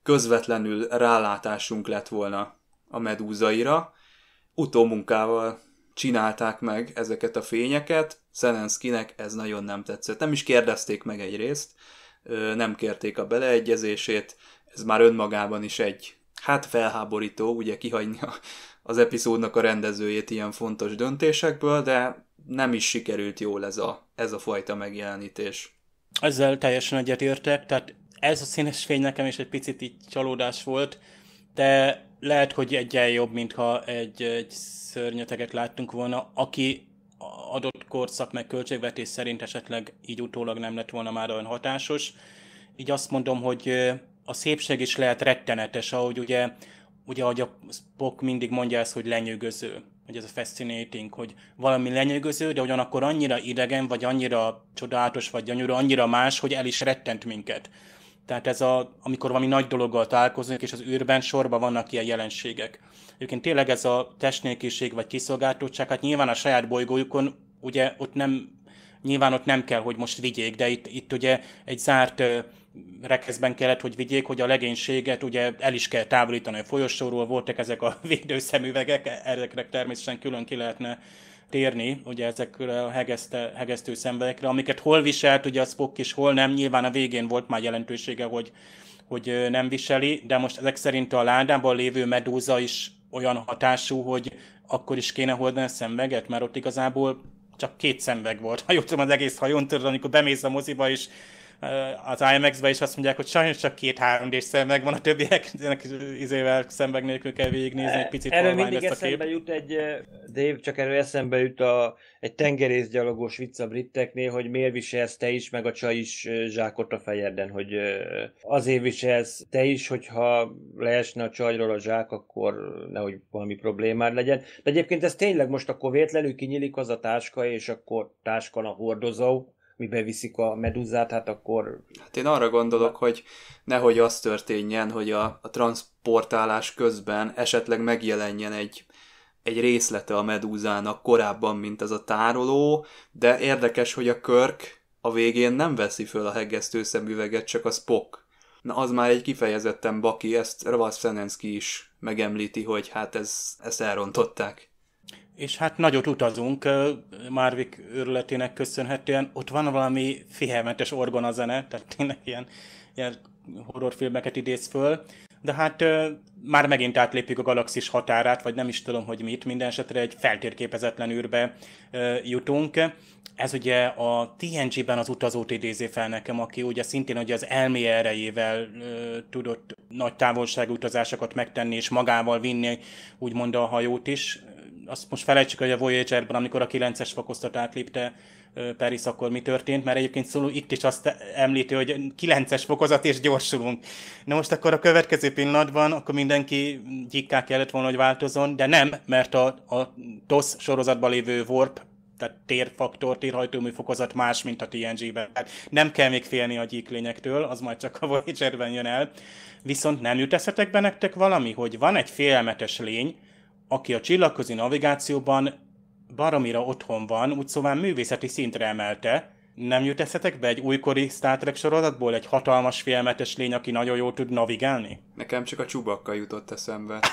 közvetlenül rálátásunk lett volna a medúzaira, utómunkával csinálták meg ezeket a fényeket. Szelenszkinek ez nagyon nem tetszett. Nem is kérdezték meg egyrészt, nem kérték a beleegyezését, ez már önmagában is egy, hát felháborító, ugye kihagyni az epizódnak a rendezőjét ilyen fontos döntésekből, de nem is sikerült jól ez a, ez a fajta megjelenítés. Ezzel teljesen egyetértek, tehát ez a színes fény nekem is egy picit így csalódás volt, de lehet, hogy egyen jobb, mintha egy, egy szörnyeteget láttunk volna, aki adott korszak meg költségvetés szerint esetleg így utólag nem lett volna már olyan hatásos. Így azt mondom, hogy a szépség is lehet rettenetes, ahogy ugye, ugye ahogy a Spock mindig mondja ezt, hogy lenyűgöző, hogy ez a fascinating, hogy valami lenyűgöző, de ugyanakkor annyira idegen, vagy annyira csodálatos, vagy annyira, annyira más, hogy el is rettent minket. Tehát ez a, amikor valami nagy dologgal találkozunk, és az űrben sorban vannak ilyen jelenségek. Egyébként tényleg ez a testnélkiség vagy kiszolgáltottság, hát nyilván a saját bolygójukon, ugye ott nem, nyilván ott nem kell, hogy most vigyék, de itt, itt ugye egy zárt rekeszben kellett, hogy vigyék, hogy a legénységet ugye el is kell távolítani a folyosóról, voltak ezek a védőszemüvegek, e-, ezekre természetesen külön ki lehetne térni, ugye ezekre a hegeszte, hegesztő szenvedekre, amiket hol viselt, ugye a Spock is hol nem, nyilván a végén volt már jelentősége, hogy, hogy nem viseli, de most ezek szerint a ládában lévő medúza is olyan hatású, hogy akkor is kéne hordani a szemveget, mert ott igazából csak két szemveg volt. Ha jól tudom, az egész hajón tudod, amikor bemész a moziba, és Eh, az IMAX-be is azt mondják, hogy sajnos csak két 3 d meg van a többiek, ennek eh, izével szemben nélkül kell végignézni, egy picit Erről mindig lesz a eszembe kép. jut egy, eh, Dave, csak erről eszembe jut a, egy tengerészgyalogos vicc a britteknél, hogy miért viselsz te is, meg a csaj is zsákot a fejedben, hogy azért viselsz te is, hogyha leesne a csajról a zsák, akkor nehogy valami problémád legyen. De egyébként ez tényleg most akkor vétlenül kinyílik az a táska, és akkor táskan a hordozó, mi beviszik a medúzát, hát akkor... Hát én arra gondolok, hogy nehogy az történjen, hogy a, a transportálás közben esetleg megjelenjen egy egy részlete a medúzának korábban, mint ez a tároló, de érdekes, hogy a Körk a végén nem veszi föl a heggesztő szemüveget, csak a Spock. Na az már egy kifejezetten baki, ezt Ravas Szenenszki is megemlíti, hogy hát ez, ezt elrontották és hát nagyot utazunk Márvik őrületének köszönhetően. Ott van valami fihelmetes zene, tehát tényleg ilyen, ilyen horrorfilmeket idéz föl. De hát már megint átlépjük a galaxis határát, vagy nem is tudom, hogy mit, minden esetre egy feltérképezetlen űrbe jutunk. Ez ugye a TNG-ben az utazót idézi fel nekem, aki ugye szintén ugye az elmé erejével ö, tudott nagy távolságú utazásokat megtenni, és magával vinni úgymond a hajót is, azt most felejtsük, hogy a Voyager-ben, amikor a 9-es fokoztat átlépte Paris, akkor mi történt, mert egyébként szóló itt is azt említi, hogy 9-es fokozat és gyorsulunk. Na most akkor a következő pillanatban, akkor mindenki gyikká kellett volna, hogy változon, de nem, mert a, a DOS sorozatban lévő warp tehát térfaktor, térhajtómű fokozat más, mint a TNG-ben. Hát nem kell még félni a lényektől, az majd csak a Voyager-ben jön el. Viszont nem jut eszetekbe nektek valami, hogy van egy félelmetes lény, aki a csillagközi navigációban baromira otthon van, úgy szóval művészeti szintre emelte. Nem jut eszetek be egy újkori Star Trek sorozatból egy hatalmas félmetes lény, aki nagyon jól tud navigálni? Nekem csak a csubakka jutott eszembe.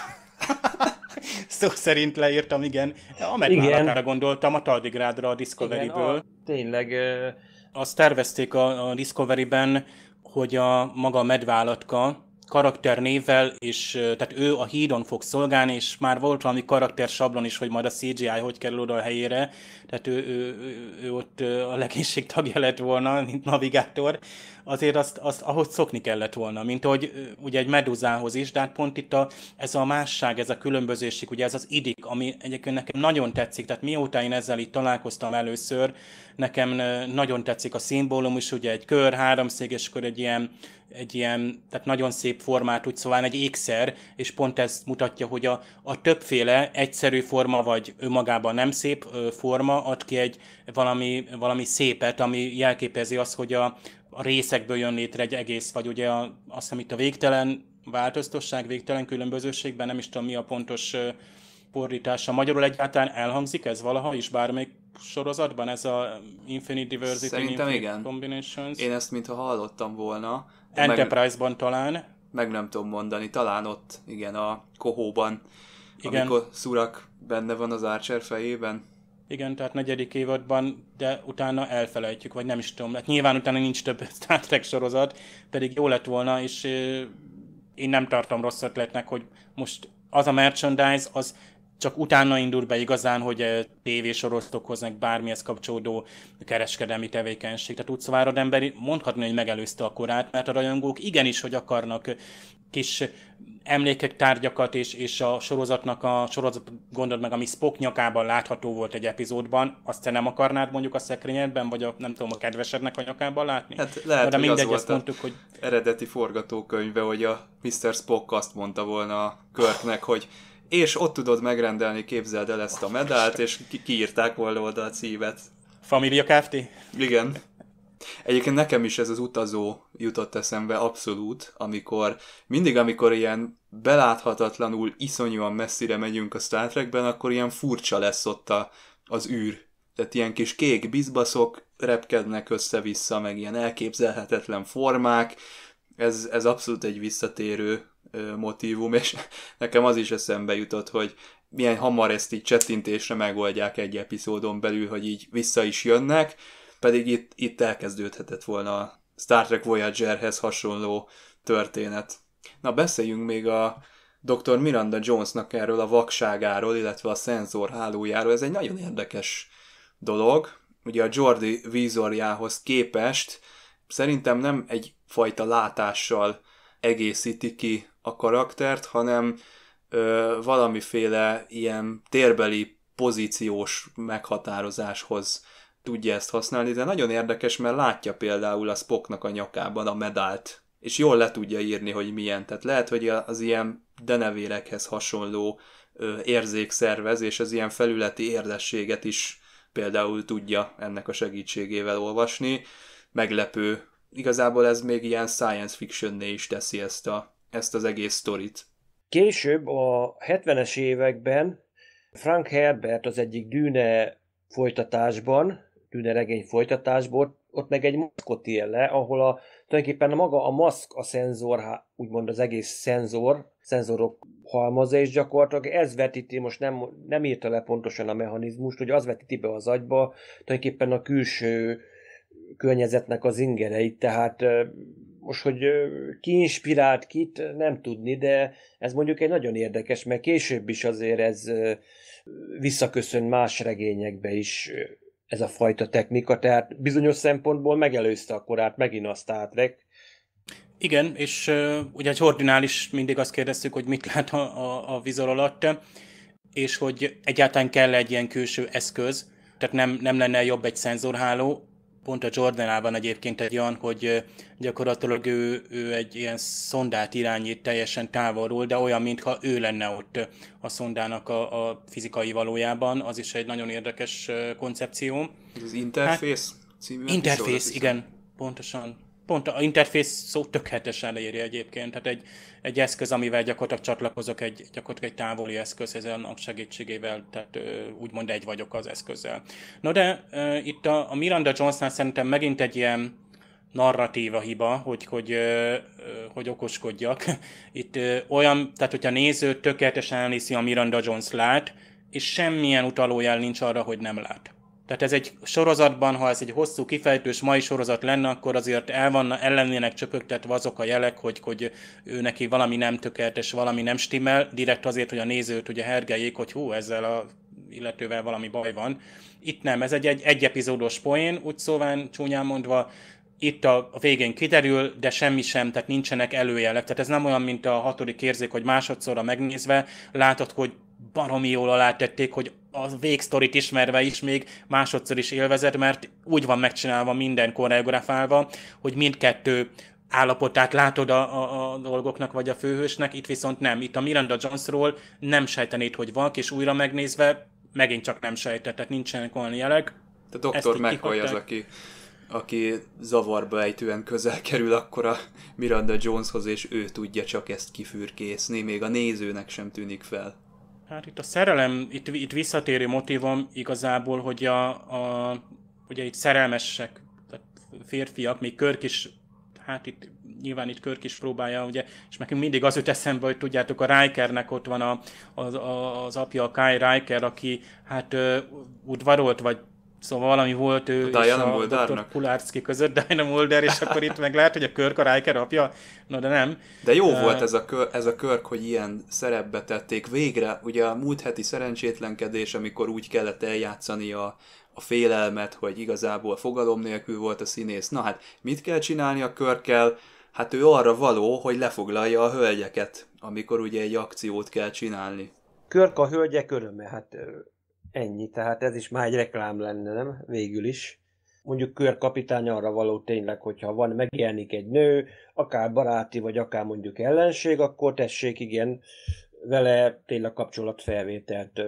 Szó szerint leírtam, igen. Amerikára gondoltam, a Tardigrádra a Discovery-ből. Tényleg. Uh... Azt tervezték a, a Discovery-ben, hogy a maga medvállatka karakternével és tehát ő a hídon fog szolgálni, és már volt valami karakter sablon is, hogy majd a CGI hogy kerül oda a helyére, tehát ő, ő, ő, ő ott a legénység tagja lett volna, mint navigátor, azért azt, azt ahhoz szokni kellett volna, mint ahogy ugye egy meduzához is, de hát pont itt a, ez a másság, ez a különbözőség, ugye ez az idik, ami egyébként nekem nagyon tetszik, tehát mióta én ezzel itt találkoztam először, Nekem nagyon tetszik a szimbólum is, ugye egy kör, háromszög, és akkor egy ilyen, egy ilyen, tehát nagyon szép formát, úgy szóval egy ékszer, és pont ez mutatja, hogy a, a többféle egyszerű forma, vagy önmagában nem szép forma ad ki egy valami, valami szépet, ami jelképezi azt, hogy a, a részekből jön létre egy egész, vagy ugye a, azt amit a végtelen változtosság, végtelen különbözőségben, nem is tudom mi a pontos fordítása. Magyarul egyáltalán elhangzik ez valaha is bármelyik sorozatban ez a Infinite Diversity Szerintem Infinite igen. Combinations? Én ezt mintha hallottam volna. Enterprise-ban meg, talán. Meg nem tudom mondani, talán ott, igen, a kohóban, igen. amikor Szurak benne van az Archer fejében. Igen, tehát negyedik évadban, de utána elfelejtjük, vagy nem is tudom. Hát nyilván utána nincs több Star Trek sorozat, pedig jó lett volna, és én nem tartom rossz ötletnek, hogy most az a merchandise, az csak utána indul be igazán, hogy eh, tévésorosztokhoz, meg bármihez kapcsolódó kereskedelmi tevékenység. Tehát utcavárad emberi mondhatni, hogy megelőzte a korát, mert a rajongók igenis, hogy akarnak eh, kis emlékek, tárgyakat, és, és a sorozatnak a sorozat, gondold meg, ami Spock nyakában látható volt egy epizódban, azt te nem akarnád mondjuk a szekrényedben, vagy a, nem tudom, a kedvesednek a nyakában látni? Hát lehet, De mindegy, volt mondtuk, hogy... eredeti forgatókönyve, hogy a Mr. Spock azt mondta volna a Körknek, hogy és ott tudod megrendelni, képzeld el ezt a medált, és ki- kiírták volna oda a címet. Família Kft. Igen. Egyébként nekem is ez az utazó jutott eszembe abszolút, amikor mindig, amikor ilyen beláthatatlanul iszonyúan messzire megyünk a Star Trekben, akkor ilyen furcsa lesz ott a, az űr. Tehát ilyen kis kék bizbaszok repkednek össze-vissza, meg ilyen elképzelhetetlen formák. Ez, ez abszolút egy visszatérő motívum, és nekem az is eszembe jutott, hogy milyen hamar ezt így csettintésre megoldják egy epizódon belül, hogy így vissza is jönnek, pedig itt, itt elkezdődhetett volna a Star Trek Voyagerhez hasonló történet. Na beszéljünk még a Dr. Miranda Jonesnak erről a vakságáról, illetve a szenzor hálójáról. Ez egy nagyon érdekes dolog. Ugye a Jordi vízorjához képest szerintem nem egyfajta látással egészíti ki a karaktert, hanem ö, valamiféle ilyen térbeli pozíciós meghatározáshoz tudja ezt használni, de nagyon érdekes, mert látja például a Spocknak a nyakában a medált, és jól le tudja írni, hogy milyen. Tehát lehet, hogy az ilyen denevérekhez hasonló ö, érzékszervez, és az ilyen felületi érdességet is például tudja ennek a segítségével olvasni. Meglepő. Igazából ez még ilyen science fiction is teszi ezt a ezt az egész sztorit. Később a 70-es években Frank Herbert az egyik dűne folytatásban, dűne regény folytatásból, ott meg egy maszkot él le, ahol a, tulajdonképpen a maga a maszk a szenzor, úgymond az egész szenzor, szenzorok halmaza, és gyakorlatilag ez vetíti, most nem, nem írta le pontosan a mechanizmust, hogy az vetíti be az agyba, tulajdonképpen a külső környezetnek az ingereit, tehát most, hogy ki inspirált kit, nem tudni, de ez mondjuk egy nagyon érdekes, mert később is azért ez visszaköszön más regényekbe is ez a fajta technika, tehát bizonyos szempontból megelőzte a korát megint azt Star igen, és uh, ugye egy ordinális mindig azt kérdeztük, hogy mit lát a, a, a vizor alatt, és hogy egyáltalán kell egy ilyen külső eszköz, tehát nem, nem lenne jobb egy szenzorháló, pont a Jordanában egyébként egy olyan, hogy gyakorlatilag ő, ő egy ilyen szondát irányít teljesen távolról, de olyan, mintha ő lenne ott a szondának a, a fizikai valójában, az is egy nagyon érdekes koncepció. Ez az hát, interfész hát, című Interfész, igen, pontosan pont a interfész szó tökéletesen leírja egyébként, tehát egy, egy eszköz, amivel gyakorlatilag csatlakozok egy, gyakorlatilag egy távoli eszközhez, a segítségével, tehát úgymond egy vagyok az eszközzel. Na, de uh, itt a, a Miranda Johnsnál szerintem megint egy ilyen narratíva hiba, hogy, hogy, hogy okoskodjak. Itt olyan, tehát hogyha néző tökéletesen elnézi, a Miranda Jones lát, és semmilyen utalójel nincs arra, hogy nem lát. Tehát ez egy sorozatban, ha ez egy hosszú, kifejtős mai sorozat lenne, akkor azért el, van, ellenének csöpögtetve azok a jelek, hogy, hogy ő neki valami nem tökéletes, valami nem stimmel, direkt azért, hogy a nézőt ugye hergeljék, hogy hú, ezzel a illetővel valami baj van. Itt nem, ez egy, egy, egy epizódos poén, úgy szóván csúnyán mondva, itt a, a végén kiderül, de semmi sem, tehát nincsenek előjelek. Tehát ez nem olyan, mint a hatodik érzék, hogy másodszorra megnézve látod, hogy baromi jól alátették, hogy a végsztorit ismerve is még másodszor is élvezed, mert úgy van megcsinálva minden koreografálva, hogy mindkettő állapotát látod a, a, a dolgoknak vagy a főhősnek, itt viszont nem. Itt a Miranda Jonesról nem sejtenéd, hogy van, és újra megnézve megint csak nem sejtett, tehát nincsenek olyan jelek. A doktor McCoy az, aki, aki zavarba ejtően közel kerül akkor a Miranda Joneshoz, és ő tudja csak ezt kifürkészni, még a nézőnek sem tűnik fel. Hát itt a szerelem, itt, itt visszatérő motivom igazából, hogy a, a ugye itt szerelmesek, tehát férfiak, még Körk is, hát itt nyilván itt Körk is próbálja, ugye, és nekünk mindig az jut eszembe, hogy tudjátok, a Rikernek ott van a, az, a, az apja, a Kai Riker, aki hát ö, udvarolt, vagy Szóval valami volt ő a és a Dr. Kulárszki között, Diana Mulder, és akkor itt meg lehet, hogy a Körk a Riker apja, no de nem. De jó uh, volt ez a, kör, ez a Körk, hogy ilyen szerepbe tették végre, ugye a múlt heti szerencsétlenkedés, amikor úgy kellett eljátszani a, a félelmet, hogy igazából fogalom nélkül volt a színész. Na hát, mit kell csinálni a Körkkel? Hát ő arra való, hogy lefoglalja a hölgyeket, amikor ugye egy akciót kell csinálni. Körk a hölgyek öröme, hát Ennyi, tehát ez is már egy reklám lenne, nem? Végül is. Mondjuk körkapitány arra való tényleg, hogyha van, megjelenik egy nő, akár baráti, vagy akár mondjuk ellenség, akkor tessék, igen, vele tényleg kapcsolatfelvételt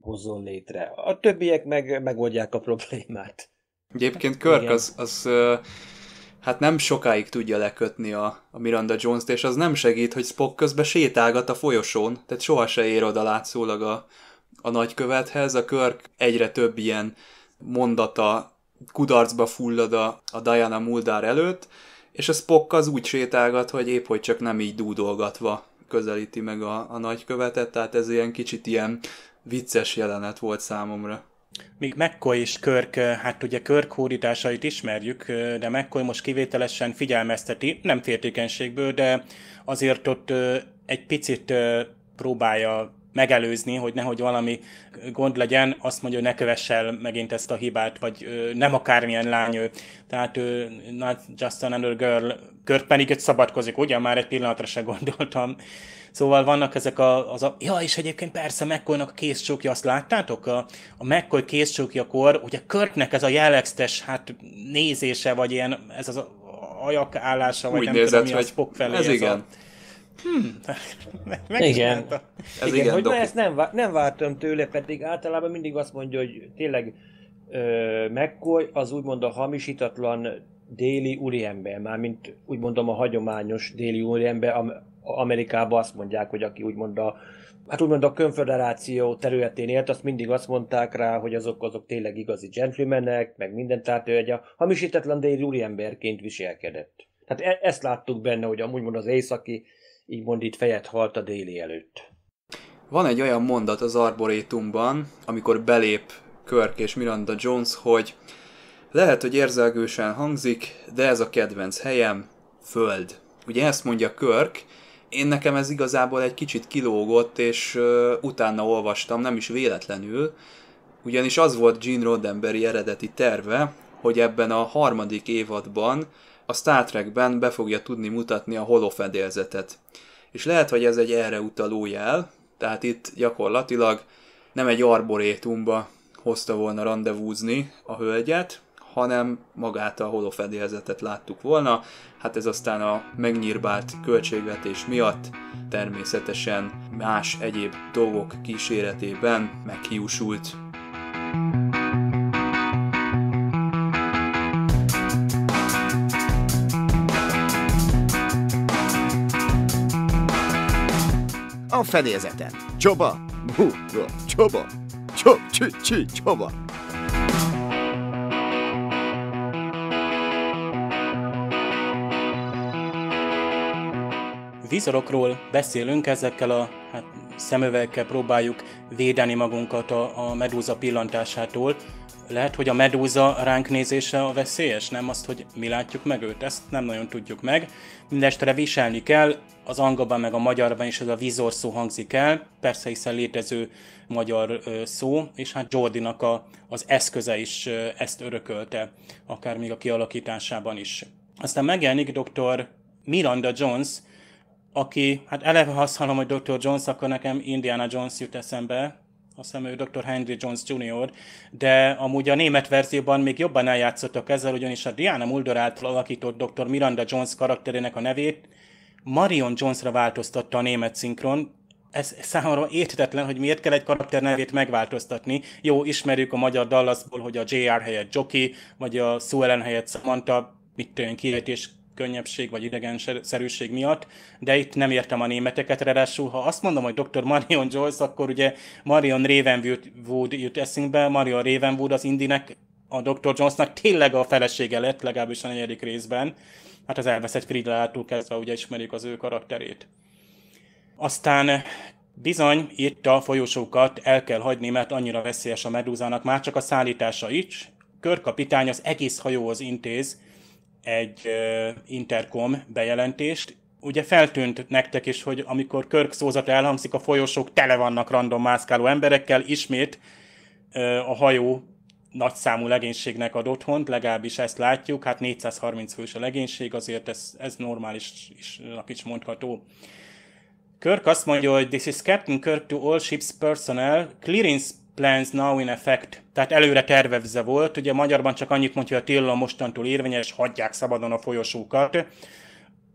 hozzon létre. A többiek meg megoldják a problémát. Egyébként Körk az, az hát nem sokáig tudja lekötni a, a Miranda Jones-t, és az nem segít, hogy Spock közben sétálgat a folyosón, tehát soha se ér oda látszólag a, a nagykövethez, a Körk egyre több ilyen mondata kudarcba fullad a, a Diana Muldár előtt, és a Spock az úgy sétálgat, hogy épp hogy csak nem így dúdolgatva közelíti meg a, a nagykövetet, tehát ez ilyen kicsit ilyen vicces jelenet volt számomra. Míg McCoy és Körk, hát ugye Körk hódításait ismerjük, de McCoy most kivételesen figyelmezteti, nem féltékenységből, de azért ott egy picit próbálja megelőzni, hogy nehogy valami gond legyen, azt mondja, hogy ne kövess el megint ezt a hibát, vagy ö, nem akármilyen lány ő. Tehát ő, not just another girl, Kurt pedig szabadkozik, ugye? Már egy pillanatra se gondoltam. Szóval vannak ezek a, az a... Ja, és egyébként persze McCoy-nak a kézcsókja, azt láttátok? A, a McCoy kézcsókjakor, ugye Körtnek ez a jellegztes hát nézése, vagy ilyen, ez az ajakállása, vagy Úgy nem nézett, tudom, mi az fog felé. Ez, ez igen. A, Hmm. igen. Ez igen, igen hogy na, ezt nem, vá- nem vártam tőle, pedig általában mindig azt mondja, hogy tényleg ö, McCoy az úgymond a hamisítatlan déli úriember, mármint úgy mondom a hagyományos déli úriember, am- Amerikában azt mondják, hogy aki úgymond a hát úgymond a konfederáció területén élt, azt mindig azt mondták rá, hogy azok azok tényleg igazi gentlemanek, meg minden, tehát ő egy a hamisítatlan déli úriemberként viselkedett. Tehát e- ezt láttuk benne, hogy amúgy mond az északi így mond itt fejet halt a déli előtt. Van egy olyan mondat az arborétumban, amikor belép Körk és Miranda Jones, hogy lehet, hogy érzelgősen hangzik, de ez a kedvenc helyem, föld. Ugye ezt mondja Körk, én nekem ez igazából egy kicsit kilógott, és uh, utána olvastam, nem is véletlenül, ugyanis az volt Gene Roddenberry eredeti terve, hogy ebben a harmadik évadban a Star Trekben be fogja tudni mutatni a holofedélzetet. És lehet, hogy ez egy erre utaló jel, tehát itt gyakorlatilag nem egy arborétumba hozta volna rendezvúzni a hölgyet, hanem magát a holofedélzetet láttuk volna. Hát ez aztán a megnyírbált költségvetés miatt természetesen más egyéb dolgok kíséretében meghiúsult. thank you a fedélzeten. Csoba! Búra! Csoba! Csob, csi, csi, csoba! Vizorokról beszélünk, ezekkel a hát, szemüvekkel próbáljuk védeni magunkat a, a medúza pillantásától, lehet, hogy a medúza ránk nézése a veszélyes, nem azt, hogy mi látjuk meg őt, ezt nem nagyon tudjuk meg. Mindestre viselni kell, az angolban meg a magyarban is ez a szó hangzik el, persze hiszen létező magyar szó, és hát Jordinak a, az eszköze is ezt örökölte, akár még a kialakításában is. Aztán megjelenik dr. Miranda Jones, aki, hát eleve használom, hogy Dr. Jones, akkor nekem Indiana Jones jut eszembe, azt hiszem ő Dr. Henry Jones Jr., de amúgy a német verzióban még jobban eljátszottak ezzel, ugyanis a Diana Mulder által alakított Dr. Miranda Jones karakterének a nevét Marion Jonesra változtatta a német szinkron, ez számomra érthetetlen, hogy miért kell egy karakter nevét megváltoztatni. Jó, ismerjük a magyar Dallasból, hogy a JR helyett Joki, vagy a Sue Ellen helyett Samantha, mit tőlem kiejtés könnyebbség vagy idegenszerűség miatt, de itt nem értem a németeket, ráadásul ha azt mondom, hogy Dr. Marion Joyce, akkor ugye Marion Ravenwood jut eszünkbe, Marion Ravenwood az Indinek, a Dr. Jonesnak tényleg a felesége lett, legalábbis a negyedik részben. Hát az elveszett Fridlától kezdve ugye ismerjük az ő karakterét. Aztán Bizony, itt a folyosókat el kell hagyni, mert annyira veszélyes a medúzának, már csak a szállítása is. Körkapitány az egész hajóhoz intéz, egy interkom bejelentést. Ugye feltűnt nektek is, hogy amikor Körk szózata elhangzik, a folyosók tele vannak random mászkáló emberekkel, ismét a hajó nagyszámú legénységnek ad otthont, legalábbis ezt látjuk, hát 430 fős a legénység, azért ez, ez normális is, is mondható. Körk azt mondja, hogy this is Captain Kirk to all ships personnel, clearance Plans Now in Effect, tehát előre tervezve volt. Ugye magyarban csak annyit mondja, hogy a Tilla mostantól érvényes, hagyják szabadon a folyosókat.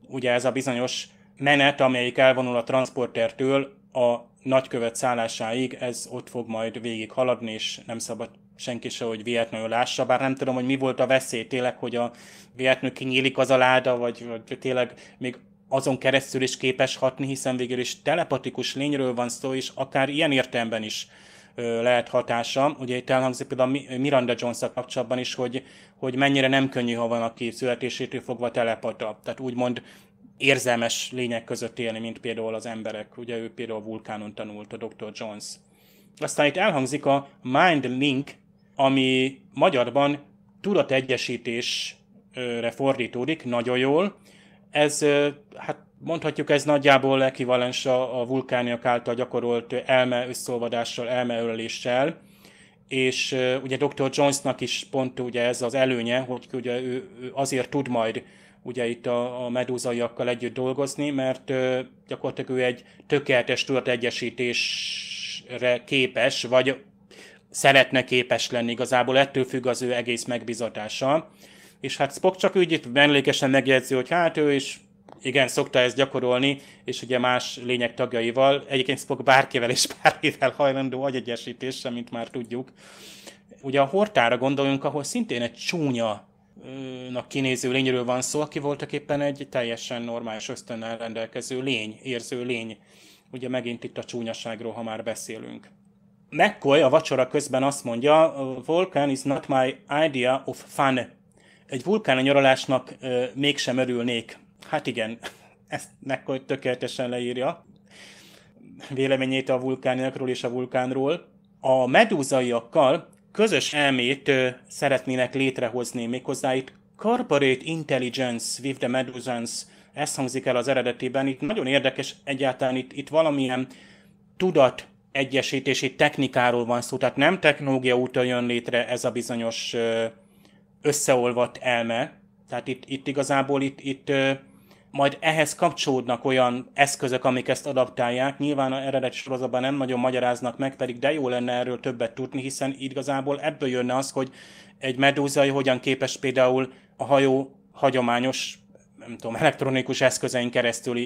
Ugye ez a bizonyos menet, amelyik elvonul a transportertől a nagykövet szállásáig, ez ott fog majd végig haladni, és nem szabad senki se, hogy véletlenül lássa, bár nem tudom, hogy mi volt a veszély tényleg, hogy a véletlenül kinyílik az a láda, vagy, vagy tényleg még azon keresztül is képes hatni, hiszen végül is telepatikus lényről van szó, és akár ilyen értelemben is lehet hatása. Ugye itt elhangzik például Miranda jones kapcsolatban is, hogy, hogy mennyire nem könnyű, ha van, aki születésétől fogva telepata. Tehát úgymond érzelmes lények között élni, mint például az emberek. Ugye ő például a vulkánon tanult, a Dr. Jones. Aztán itt elhangzik a Mind Link, ami magyarban tudategyesítésre fordítódik, nagyon jól. Ez hát Mondhatjuk ez nagyjából ekivalens a, a vulkániak által gyakorolt elme összolvadással, elmeöleléssel, és uh, ugye Dr. Jonesnak is pont ugye ez az előnye, hogy ugye ő, ő azért tud majd ugye itt a, a medúzaiakkal együtt dolgozni, mert uh, gyakorlatilag ő egy tökéletes tudategyesítésre képes, vagy szeretne képes lenni, igazából ettől függ az ő egész megbizatása. És hát Spock csak úgy itt vendékesen megjegyzi, hogy hát ő is igen, szokta ezt gyakorolni, és ugye más lények tagjaival. Egyébként Spock bárkivel és bárkivel hajlandó agyegyesítésre, mint már tudjuk. Ugye a hortára gondoljunk, ahol szintén egy csúnya kinéző lényről van szó, aki voltak éppen egy teljesen normális ösztönnel rendelkező lény, érző lény. Ugye megint itt a csúnyaságról, ha már beszélünk. McCoy a vacsora közben azt mondja, Vulcan is not my idea of fun. Egy vulkán a nyaralásnak mégsem örülnék. Hát igen, ezt nekkor tökéletesen leírja véleményét a vulkániakról és a vulkánról. A medúzaiakkal közös elmét szeretnének létrehozni, méghozzá itt Corporate Intelligence with the Medusans, ez hangzik el az eredetében. Itt nagyon érdekes egyáltalán, itt, itt valamilyen tudat egyesítési technikáról van szó, tehát nem technológia úton jön létre ez a bizonyos összeolvat elme, tehát itt, itt igazából itt, itt majd ehhez kapcsolódnak olyan eszközök, amik ezt adaptálják. Nyilván a eredet sorozatban nem nagyon magyaráznak meg, pedig de jó lenne erről többet tudni, hiszen igazából ebből jönne az, hogy egy medúzai hogyan képes például a hajó hagyományos nem tudom, elektronikus eszközein keresztül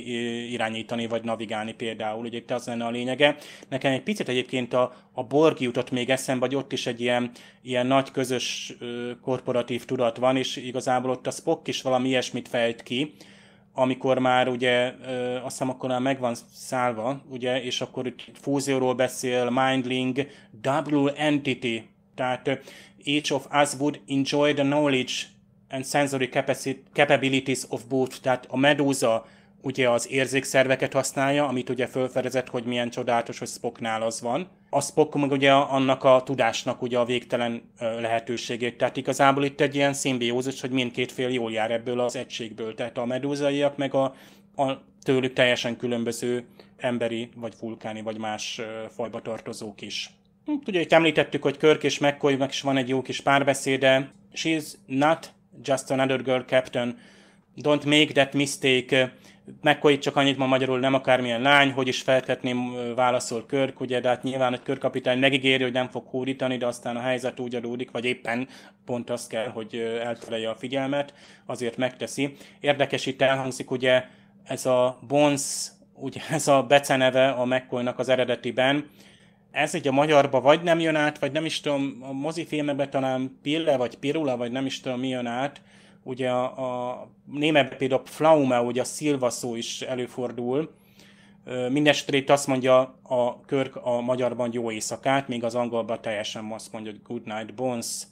irányítani, vagy navigálni például, ugye itt az lenne a lényege. Nekem egy picit egyébként a, a Borg jutott még eszembe, vagy ott is egy ilyen, ilyen nagy közös korporatív tudat van, és igazából ott a Spock is valami ilyesmit fejt ki, amikor már ugye, azt hiszem akkor már megvan szálva, ugye, és akkor itt fúzióról beszél, Mindling, Double Entity, tehát each of us would enjoy the knowledge and sensory capacity, capabilities of both, tehát a medúza ugye az érzékszerveket használja, amit ugye felfedezett, hogy milyen csodálatos, hogy Spocknál az van. A Spock meg ugye annak a tudásnak ugye a végtelen lehetőségét. Tehát igazából itt egy ilyen szimbiózis, hogy mindkét fél jól jár ebből az egységből. Tehát a medúzaiak meg a, a tőlük teljesen különböző emberi, vagy vulkáni, vagy más fajba tartozók is. Hm, ugye itt említettük, hogy Körk és mccoy meg is van egy jó kis párbeszéde. She's not just another girl, Captain. Don't make that mistake McCoy csak annyit ma magyarul nem akármilyen lány, hogy is feltetném, válaszol Körk, ugye, de hát nyilván egy körkapitány megígéri, hogy nem fog hódítani, de aztán a helyzet úgy adódik, vagy éppen pont azt kell, hogy elterelje a figyelmet, azért megteszi. Érdekes itt elhangzik ugye ez a Bonsz, ugye ez a beceneve a McCoynak az eredetiben, ez egy a magyarba vagy nem jön át, vagy nem is tudom, a mozifilmekben talán Pille, vagy Pirula, vagy nem is tudom mi jön át, ugye a, a németben például a ugye a szilva szó is előfordul, itt azt mondja a Körk a magyarban jó éjszakát, még az angolban teljesen azt mondja, hogy good night bones.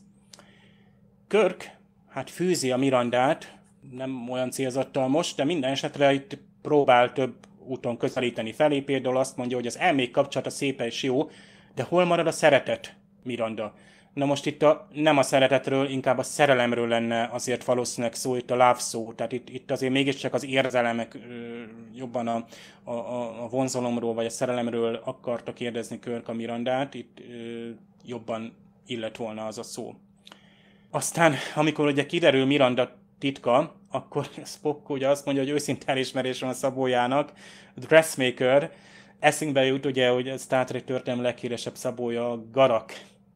Körk hát fűzi a Mirandát, nem olyan célzattal most, de minden esetre itt próbál több úton közelíteni felé. Például azt mondja, hogy az elmék kapcsolata szép és jó, de hol marad a szeretet, Miranda? Na most itt a, nem a szeretetről, inkább a szerelemről lenne azért valószínűleg szó, itt a love szó. Tehát itt, itt azért mégiscsak az érzelmek jobban a, a, a vonzalomról vagy a szerelemről akarta kérdezni Körk a Mirandát, itt jobban illet volna az a szó. Aztán, amikor ugye kiderül Miranda titka, akkor Spock ugye azt mondja, hogy őszinte elismerés van a szabójának, a dressmaker, eszünkbe jut ugye, hogy a Star Trek történelem leghíresebb szabója, Garak,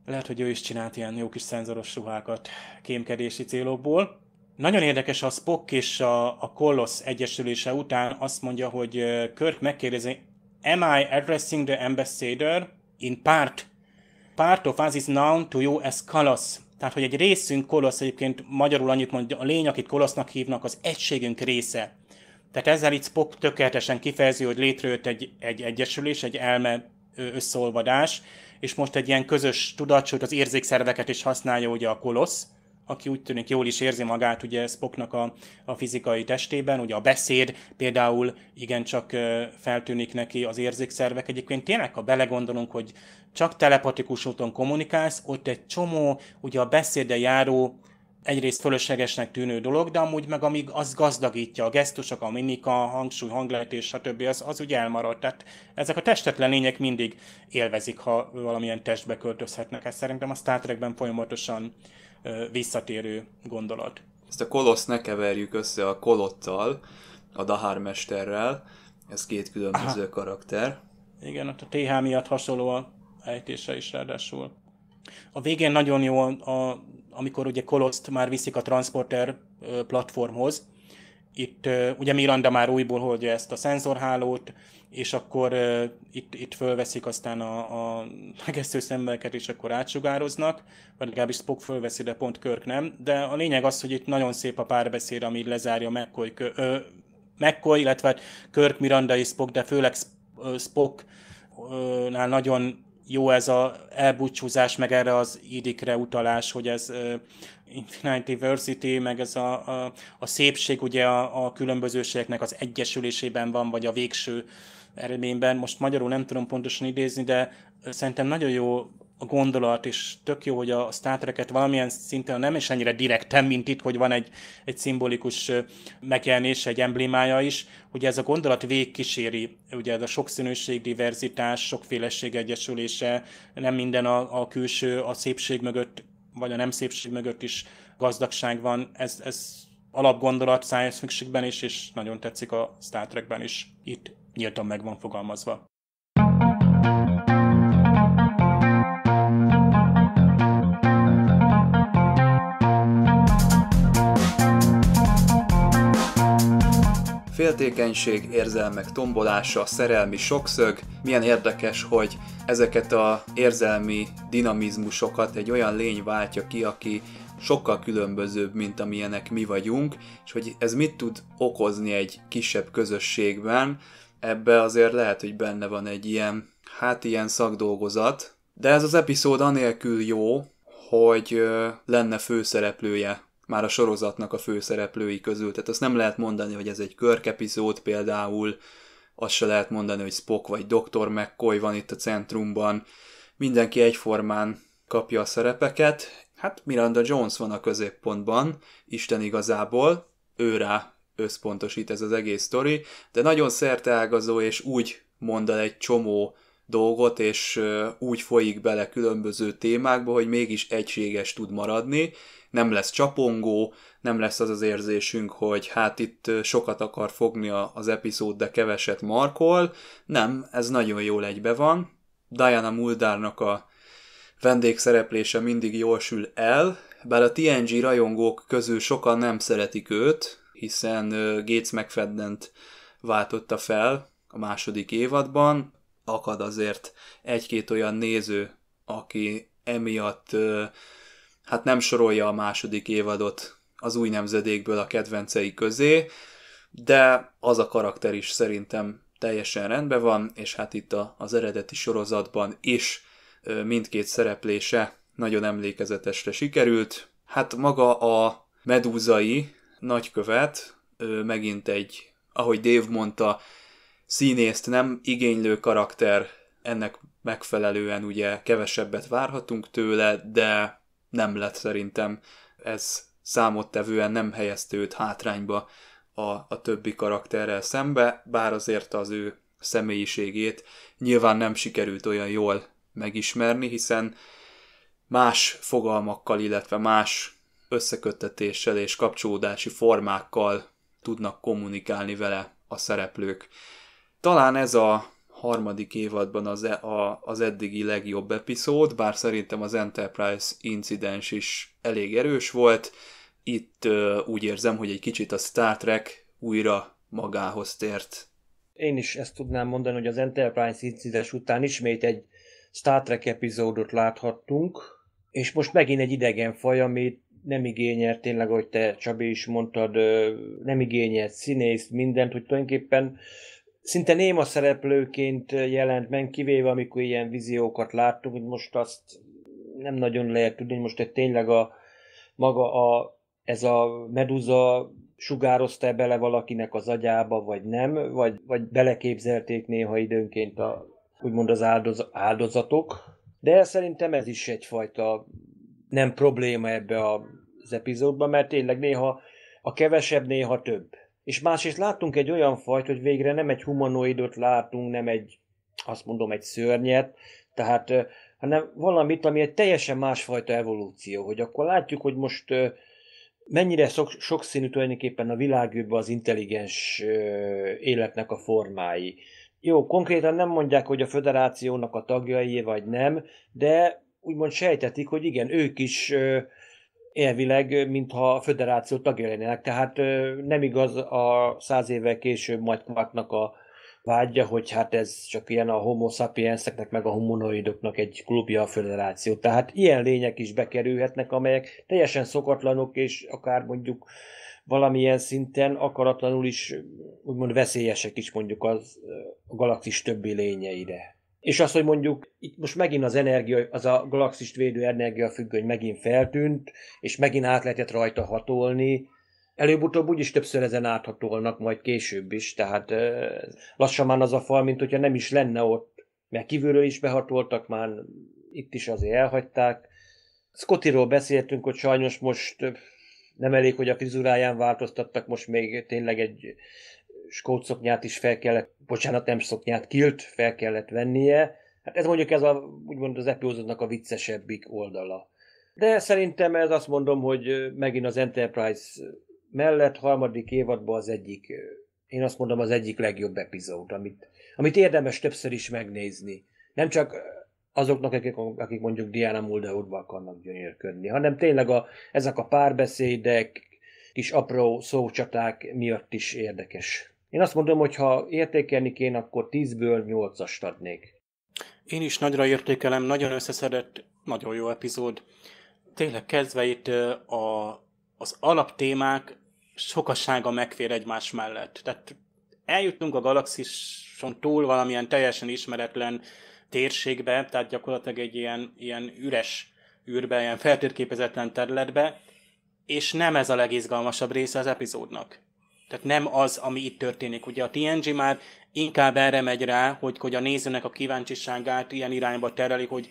lehet, hogy ő is csinált ilyen jó kis szenzoros ruhákat kémkedési célokból. Nagyon érdekes a Spock és a, a Kolossz egyesülése után azt mondja, hogy Kirk megkérdezi, Am I addressing the ambassador in part? Part of us is known to you as Kolos. Tehát, hogy egy részünk Kolosz egyébként magyarul annyit mondja, a lény, akit Kolosznak hívnak, az egységünk része. Tehát ezzel itt Spock tökéletesen kifejezi, hogy létrejött egy, egy egyesülés, egy elme összeolvadás, és most egy ilyen közös tudatsort, az érzékszerveket is használja ugye a kolosz, aki úgy tűnik jól is érzi magát ugye Spocknak a, a fizikai testében, ugye a beszéd például igencsak feltűnik neki az érzékszervek. Egyébként tényleg, ha belegondolunk, hogy csak telepatikus úton kommunikálsz, ott egy csomó ugye a beszéde járó egyrészt fölöslegesnek tűnő dolog, de amúgy meg amíg az gazdagítja, a gesztusok, a mimika, a hangsúly, és stb. Az, az ugye elmarad. Tehát ezek a testetlen lények mindig élvezik, ha valamilyen testbe költözhetnek. Ez szerintem a Star Trekben folyamatosan ö, visszatérő gondolat. Ezt a koloszt ne keverjük össze a kolottal, a dahar mesterrel. ez két különböző Aha. karakter. Igen, ott a TH miatt hasonló a ejtése is ráadásul. A végén nagyon jó a, a amikor ugye Koloszt már viszik a transporter platformhoz, itt ugye Miranda már újból holdja ezt a szenzorhálót, és akkor itt, itt fölveszik aztán a, a megesztő szemmelket, és akkor átsugároznak, vagy legalábbis Spock fölveszi, de pont Körk nem. De a lényeg az, hogy itt nagyon szép a párbeszéd, ami lezárja McCoy, ö, McCoy illetve Körk, Miranda és Spock, de főleg Spock nál nagyon jó ez a elbúcsúzás, meg erre az idikre utalás, hogy ez uh, Infinite Diversity, meg ez a, a, a szépség ugye a, a különbözőségeknek az egyesülésében van, vagy a végső eredményben. Most magyarul nem tudom pontosan idézni, de szerintem nagyon jó a gondolat, és tök jó, hogy a Star Trek-et valamilyen szinten nem is ennyire direktem, mint itt, hogy van egy, egy szimbolikus megjelenés, egy emblémája is. hogy ez a gondolat végkíséri, ugye ez a sokszínűség, diverzitás, sokféleség egyesülése, nem minden a, a külső, a szépség mögött, vagy a nem szépség mögött is gazdagság van. Ez, ez alapgondolat science fictionben is, és nagyon tetszik a Star Trekben is. Itt nyíltan meg van fogalmazva. féltékenység, érzelmek tombolása, szerelmi sokszög. Milyen érdekes, hogy ezeket a érzelmi dinamizmusokat egy olyan lény váltja ki, aki sokkal különbözőbb, mint amilyenek mi vagyunk, és hogy ez mit tud okozni egy kisebb közösségben, ebbe azért lehet, hogy benne van egy ilyen, hát ilyen szakdolgozat, de ez az epizód anélkül jó, hogy lenne főszereplője már a sorozatnak a főszereplői közül. Tehát azt nem lehet mondani, hogy ez egy körkepizód például, azt se lehet mondani, hogy Spock vagy Dr. McCoy van itt a centrumban. Mindenki egyformán kapja a szerepeket. Hát Miranda Jones van a középpontban, Isten igazából, ő rá összpontosít ez az egész sztori, de nagyon szerteágazó és úgy mond el egy csomó dolgot, és úgy folyik bele különböző témákba, hogy mégis egységes tud maradni, nem lesz csapongó, nem lesz az az érzésünk, hogy hát itt sokat akar fogni az epizód, de keveset markol. Nem, ez nagyon jól egybe van. Diana Muldárnak a vendégszereplése mindig jól sül el, bár a TNG rajongók közül sokan nem szeretik őt, hiszen Gates megfeddent váltotta fel a második évadban. Akad azért egy-két olyan néző, aki emiatt hát nem sorolja a második évadot az új nemzedékből a kedvencei közé, de az a karakter is szerintem teljesen rendben van, és hát itt a, az eredeti sorozatban is mindkét szereplése nagyon emlékezetesre sikerült. Hát maga a medúzai nagykövet megint egy, ahogy Dave mondta, színészt nem igénylő karakter, ennek megfelelően ugye kevesebbet várhatunk tőle, de nem lett szerintem. Ez számottevően nem helyezte őt hátrányba a, a többi karakterrel szembe, bár azért az ő személyiségét nyilván nem sikerült olyan jól megismerni, hiszen más fogalmakkal, illetve más összeköttetéssel és kapcsolódási formákkal tudnak kommunikálni vele a szereplők. Talán ez a harmadik évadban az, e a, az eddigi legjobb epizód, bár szerintem az Enterprise incidens is elég erős volt. Itt ö, úgy érzem, hogy egy kicsit a Star Trek újra magához tért. Én is ezt tudnám mondani, hogy az Enterprise incidens után ismét egy Star Trek epizódot láthattunk, és most megint egy idegen faj, amit nem igényel, tényleg, ahogy te Csabi is mondtad, nem igényel színész, mindent, hogy tulajdonképpen szinte néma szereplőként jelent meg, kivéve amikor ilyen viziókat láttuk, hogy most azt nem nagyon lehet tudni, hogy most tényleg a maga a, ez a meduza sugározta bele valakinek az agyába, vagy nem, vagy, vagy beleképzelték néha időnként a, úgymond az áldoz, áldozatok. De szerintem ez is egyfajta nem probléma ebbe az epizódban, mert tényleg néha a kevesebb, néha több. És másrészt láttunk egy olyan fajt, hogy végre nem egy humanoidot látunk, nem egy, azt mondom, egy szörnyet, tehát hanem valamit, ami egy teljesen másfajta evolúció, hogy akkor látjuk, hogy most mennyire sok, sokszínű tulajdonképpen a világűrbe az intelligens életnek a formái. Jó, konkrétan nem mondják, hogy a föderációnak a tagjai vagy nem, de úgymond sejtetik, hogy igen, ők is elvileg, mintha a föderáció tagja lennének. Tehát nem igaz a száz évvel később majd a vágya, hogy hát ez csak ilyen a homo sapienseknek, meg a homonoidoknak egy klubja a föderáció. Tehát ilyen lények is bekerülhetnek, amelyek teljesen szokatlanok, és akár mondjuk valamilyen szinten akaratlanul is úgymond veszélyesek is mondjuk az a galaxis többi lényeire. És az, hogy mondjuk itt most megint az energia, az a galaxist védő energiafüggöny megint feltűnt, és megint át lehetett rajta hatolni, előbb-utóbb úgyis többször ezen áthatolnak, majd később is, tehát lassan már az a fal, mint hogyha nem is lenne ott, mert kívülről is behatoltak, már itt is azért elhagyták. Scottiról beszéltünk, hogy sajnos most nem elég, hogy a frizuráján változtattak, most még tényleg egy szoknyát is fel kellett, bocsánat, nem szoknyát, kilt fel kellett vennie. Hát ez mondjuk ez a, úgymond az epizódnak a viccesebbik oldala. De szerintem ez azt mondom, hogy megint az Enterprise mellett harmadik évadban az egyik, én azt mondom, az egyik legjobb epizód, amit, amit érdemes többször is megnézni. Nem csak azoknak, akik, akik mondjuk Diana Mulderudba akarnak gyönyörködni, hanem tényleg a, ezek a párbeszédek, kis apró szócsaták miatt is érdekes én azt mondom, hogy ha értékelni kéne, akkor 10-ből 8-ast adnék. Én is nagyra értékelem, nagyon összeszedett, nagyon jó epizód. Tényleg kezdve itt a, az alaptémák sokassága megfér egymás mellett. Tehát eljutunk a galaxison túl valamilyen teljesen ismeretlen térségbe, tehát gyakorlatilag egy ilyen, ilyen üres űrbe, ilyen feltérképezetlen területbe, és nem ez a legizgalmasabb része az epizódnak. Tehát nem az, ami itt történik. Ugye a TNG már inkább erre megy rá, hogy, hogy a nézőnek a kíváncsiságát ilyen irányba tereli, hogy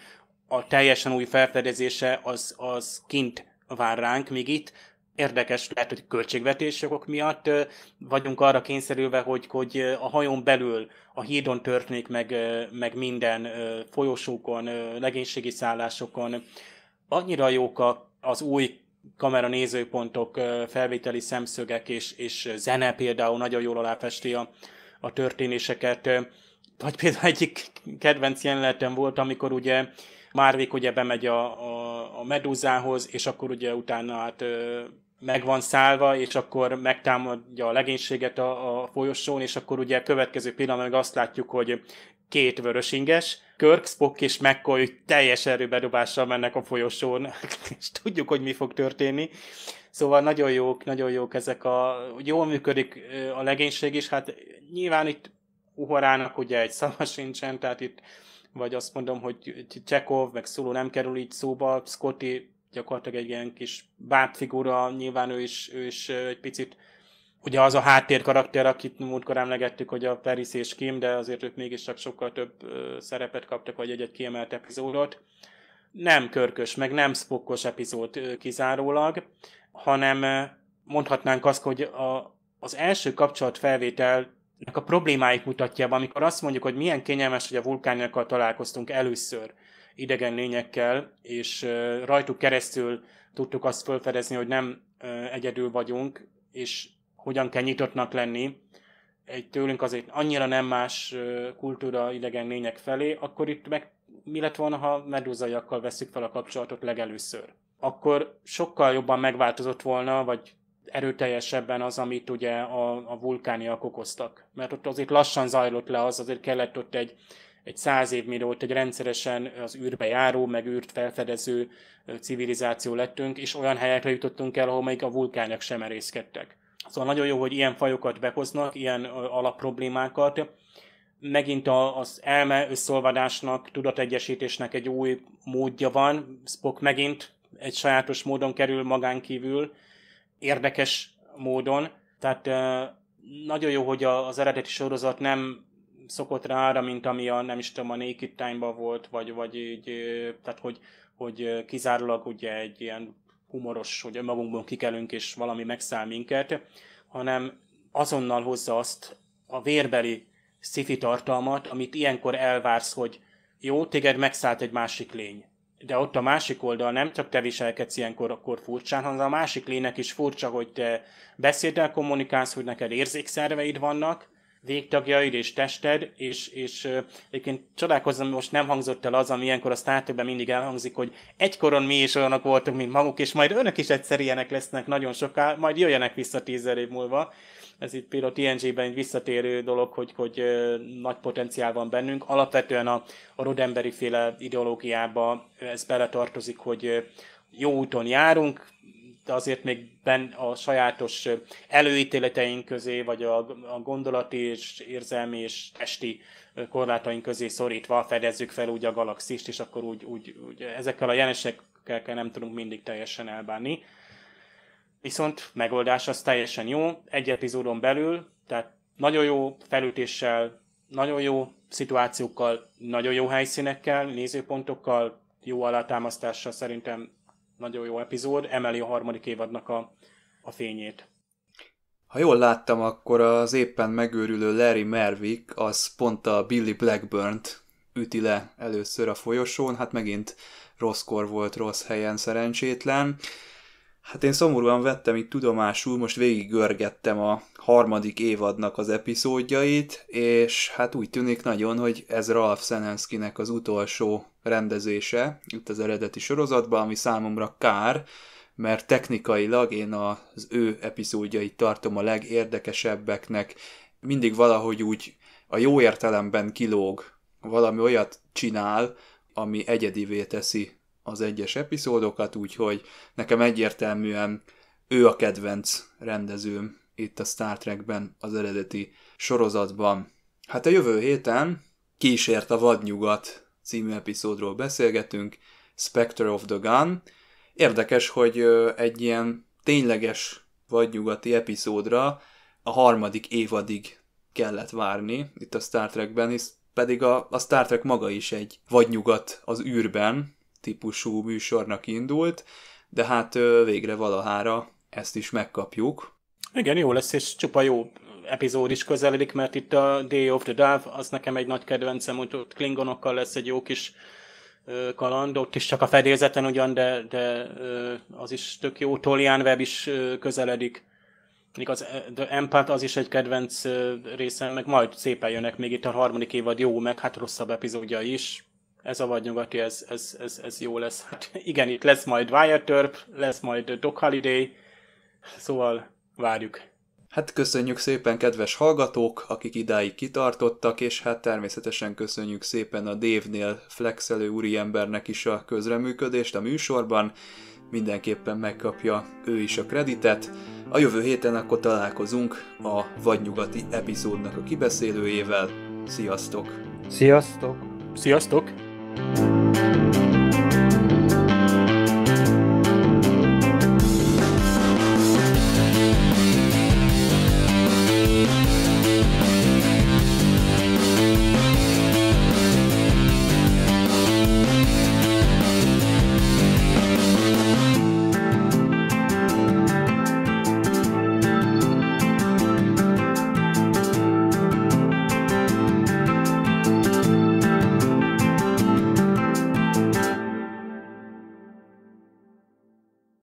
a teljesen új felfedezése az, az kint vár ránk, még itt érdekes lehet, hogy költségvetési miatt vagyunk arra kényszerülve, hogy, hogy a hajón belül a hídon történik meg, meg minden folyosókon, legénységi szállásokon. Annyira jók a, az új kamera nézőpontok, felvételi szemszögek és, és zene például nagyon jól aláfesti a, a történéseket. Vagy például egyik kedvenc jelenetem volt, amikor ugye Márvik ugye bemegy a, a, a medúzához, és akkor ugye utána hát meg van szállva, és akkor megtámadja a legénységet a, a folyosón, és akkor ugye a következő pillanatban meg azt látjuk, hogy két vörös inges, Kirk, Spock és McCoy teljes erőbedobással mennek a folyosón, és tudjuk, hogy mi fog történni. Szóval nagyon jók, nagyon jók ezek a... Jól működik a legénység is, hát nyilván itt uhorának ugye egy szava sincsen, tehát itt vagy azt mondom, hogy Csekov, meg Szóló nem kerül így szóba, Scotty gyakorlatilag egy ilyen kis bábfigura, nyilván ő is, ő is egy picit ugye az a háttér karakter, akit múltkor emlegettük, hogy a Peris és Kim, de azért ők mégiscsak sokkal több szerepet kaptak, vagy egy-egy kiemelt epizódot. Nem körkös, meg nem spokkos epizód kizárólag, hanem mondhatnánk azt, hogy a, az első kapcsolatfelvételnek a problémáit mutatja be, amikor azt mondjuk, hogy milyen kényelmes, hogy a vulkániakkal találkoztunk először idegen lényekkel, és rajtuk keresztül tudtuk azt felfedezni, hogy nem egyedül vagyunk, és hogyan kell nyitottnak lenni egy tőlünk azért annyira nem más kultúra idegen lények felé, akkor itt meg mi lett volna, ha medúzaiakkal veszük fel a kapcsolatot legelőször? Akkor sokkal jobban megváltozott volna, vagy erőteljesebben az, amit ugye a, a vulkániak okoztak. Mert ott azért lassan zajlott le az, azért kellett ott egy, egy száz év, mire ott egy rendszeresen az űrbe járó, meg űrt felfedező civilizáció lettünk, és olyan helyekre jutottunk el, ahol még a vulkányok sem erészkedtek. Szóval nagyon jó, hogy ilyen fajokat behoznak, ilyen alapproblémákat. Megint az elme összolvadásnak, tudategyesítésnek egy új módja van. Spock megint egy sajátos módon kerül magán kívül, érdekes módon. Tehát nagyon jó, hogy az eredeti sorozat nem szokott rá arra, mint ami a, nem is tudom, a Naked time volt, vagy, vagy így, tehát hogy, hogy kizárólag ugye egy ilyen humoros, hogy magunkban kikelünk és valami megszáll minket, hanem azonnal hozza azt a vérbeli szifi tartalmat, amit ilyenkor elvársz, hogy jó, téged megszállt egy másik lény. De ott a másik oldal nem csak te viselkedsz ilyenkor akkor furcsán, hanem a másik lénynek is furcsa, hogy te beszéddel kommunikálsz, hogy neked érzékszerveid vannak, végtagjaid és tested, és, és egyébként csodálkozom, most nem hangzott el az, ami ilyenkor a Star mindig elhangzik, hogy egykoron mi is olyanok voltunk, mint maguk, és majd önök is egyszer ilyenek lesznek nagyon soká, majd jöjjenek vissza tízer év múlva. Ez itt például TNG-ben egy visszatérő dolog, hogy, hogy nagy potenciál van bennünk. Alapvetően a, a rodemberi féle ideológiába ez beletartozik, hogy jó úton járunk, azért még ben a sajátos előítéleteink közé, vagy a, a gondolati és érzelmi és esti korlátaink közé szorítva fedezzük fel úgy a galaxist, és akkor úgy, úgy, úgy ezekkel a jelenségekkel nem tudunk mindig teljesen elbánni. Viszont megoldás az teljesen jó, egy epizódon belül, tehát nagyon jó felütéssel, nagyon jó szituációkkal, nagyon jó helyszínekkel, nézőpontokkal, jó alátámasztással szerintem nagyon jó epizód, emeli a harmadik évadnak a, a fényét. Ha jól láttam, akkor az éppen megőrülő Larry Mervik, az pont a Billy Blackburn-t üti le először a folyosón, hát megint rosszkor volt rossz helyen szerencsétlen. Hát én szomorúan vettem itt tudomásul, most végig görgettem a harmadik évadnak az epizódjait, és hát úgy tűnik nagyon, hogy ez Ralph Szenenszkinek az utolsó rendezése itt az eredeti sorozatban, ami számomra kár, mert technikailag én az ő epizódjait tartom a legérdekesebbeknek, mindig valahogy úgy a jó értelemben kilóg, valami olyat csinál, ami egyedivé teszi az egyes epizódokat, úgyhogy nekem egyértelműen ő a kedvenc rendezőm itt a Star Trekben, az eredeti sorozatban. Hát a jövő héten kísért a vadnyugat című epizódról beszélgetünk, Spectre of the Gun. Érdekes, hogy egy ilyen tényleges vagy nyugati epizódra a harmadik évadig kellett várni itt a Star Trekben, hisz pedig a, a Star Trek maga is egy vagy nyugat az űrben típusú műsornak indult, de hát végre valahára ezt is megkapjuk. Igen, jó lesz, és csupa jó epizód is közeledik, mert itt a Day of the Dove, az nekem egy nagy kedvencem, hogy ott klingonokkal lesz egy jó kis kaland, ott is csak a fedélzeten ugyan, de, de az is tök jó, Tolian Web is közeledik. Még az The Empath az is egy kedvenc részem, meg majd szépen jönnek még itt a harmadik évad jó, meg hát rosszabb epizódja is. Ez a vadnyugati, ez, ez, ez, ez jó lesz. Hát igen, itt lesz majd Wyatt Earp, lesz majd Doc Holiday, szóval várjuk. Hát köszönjük szépen kedves hallgatók, akik idáig kitartottak, és hát természetesen köszönjük szépen a Dévnél flexelő úriembernek is a közreműködést a műsorban, mindenképpen megkapja ő is a kreditet. A jövő héten akkor találkozunk a vadnyugati epizódnak a kibeszélőjével. Sziasztok! Sziasztok! Sziasztok! Sziasztok.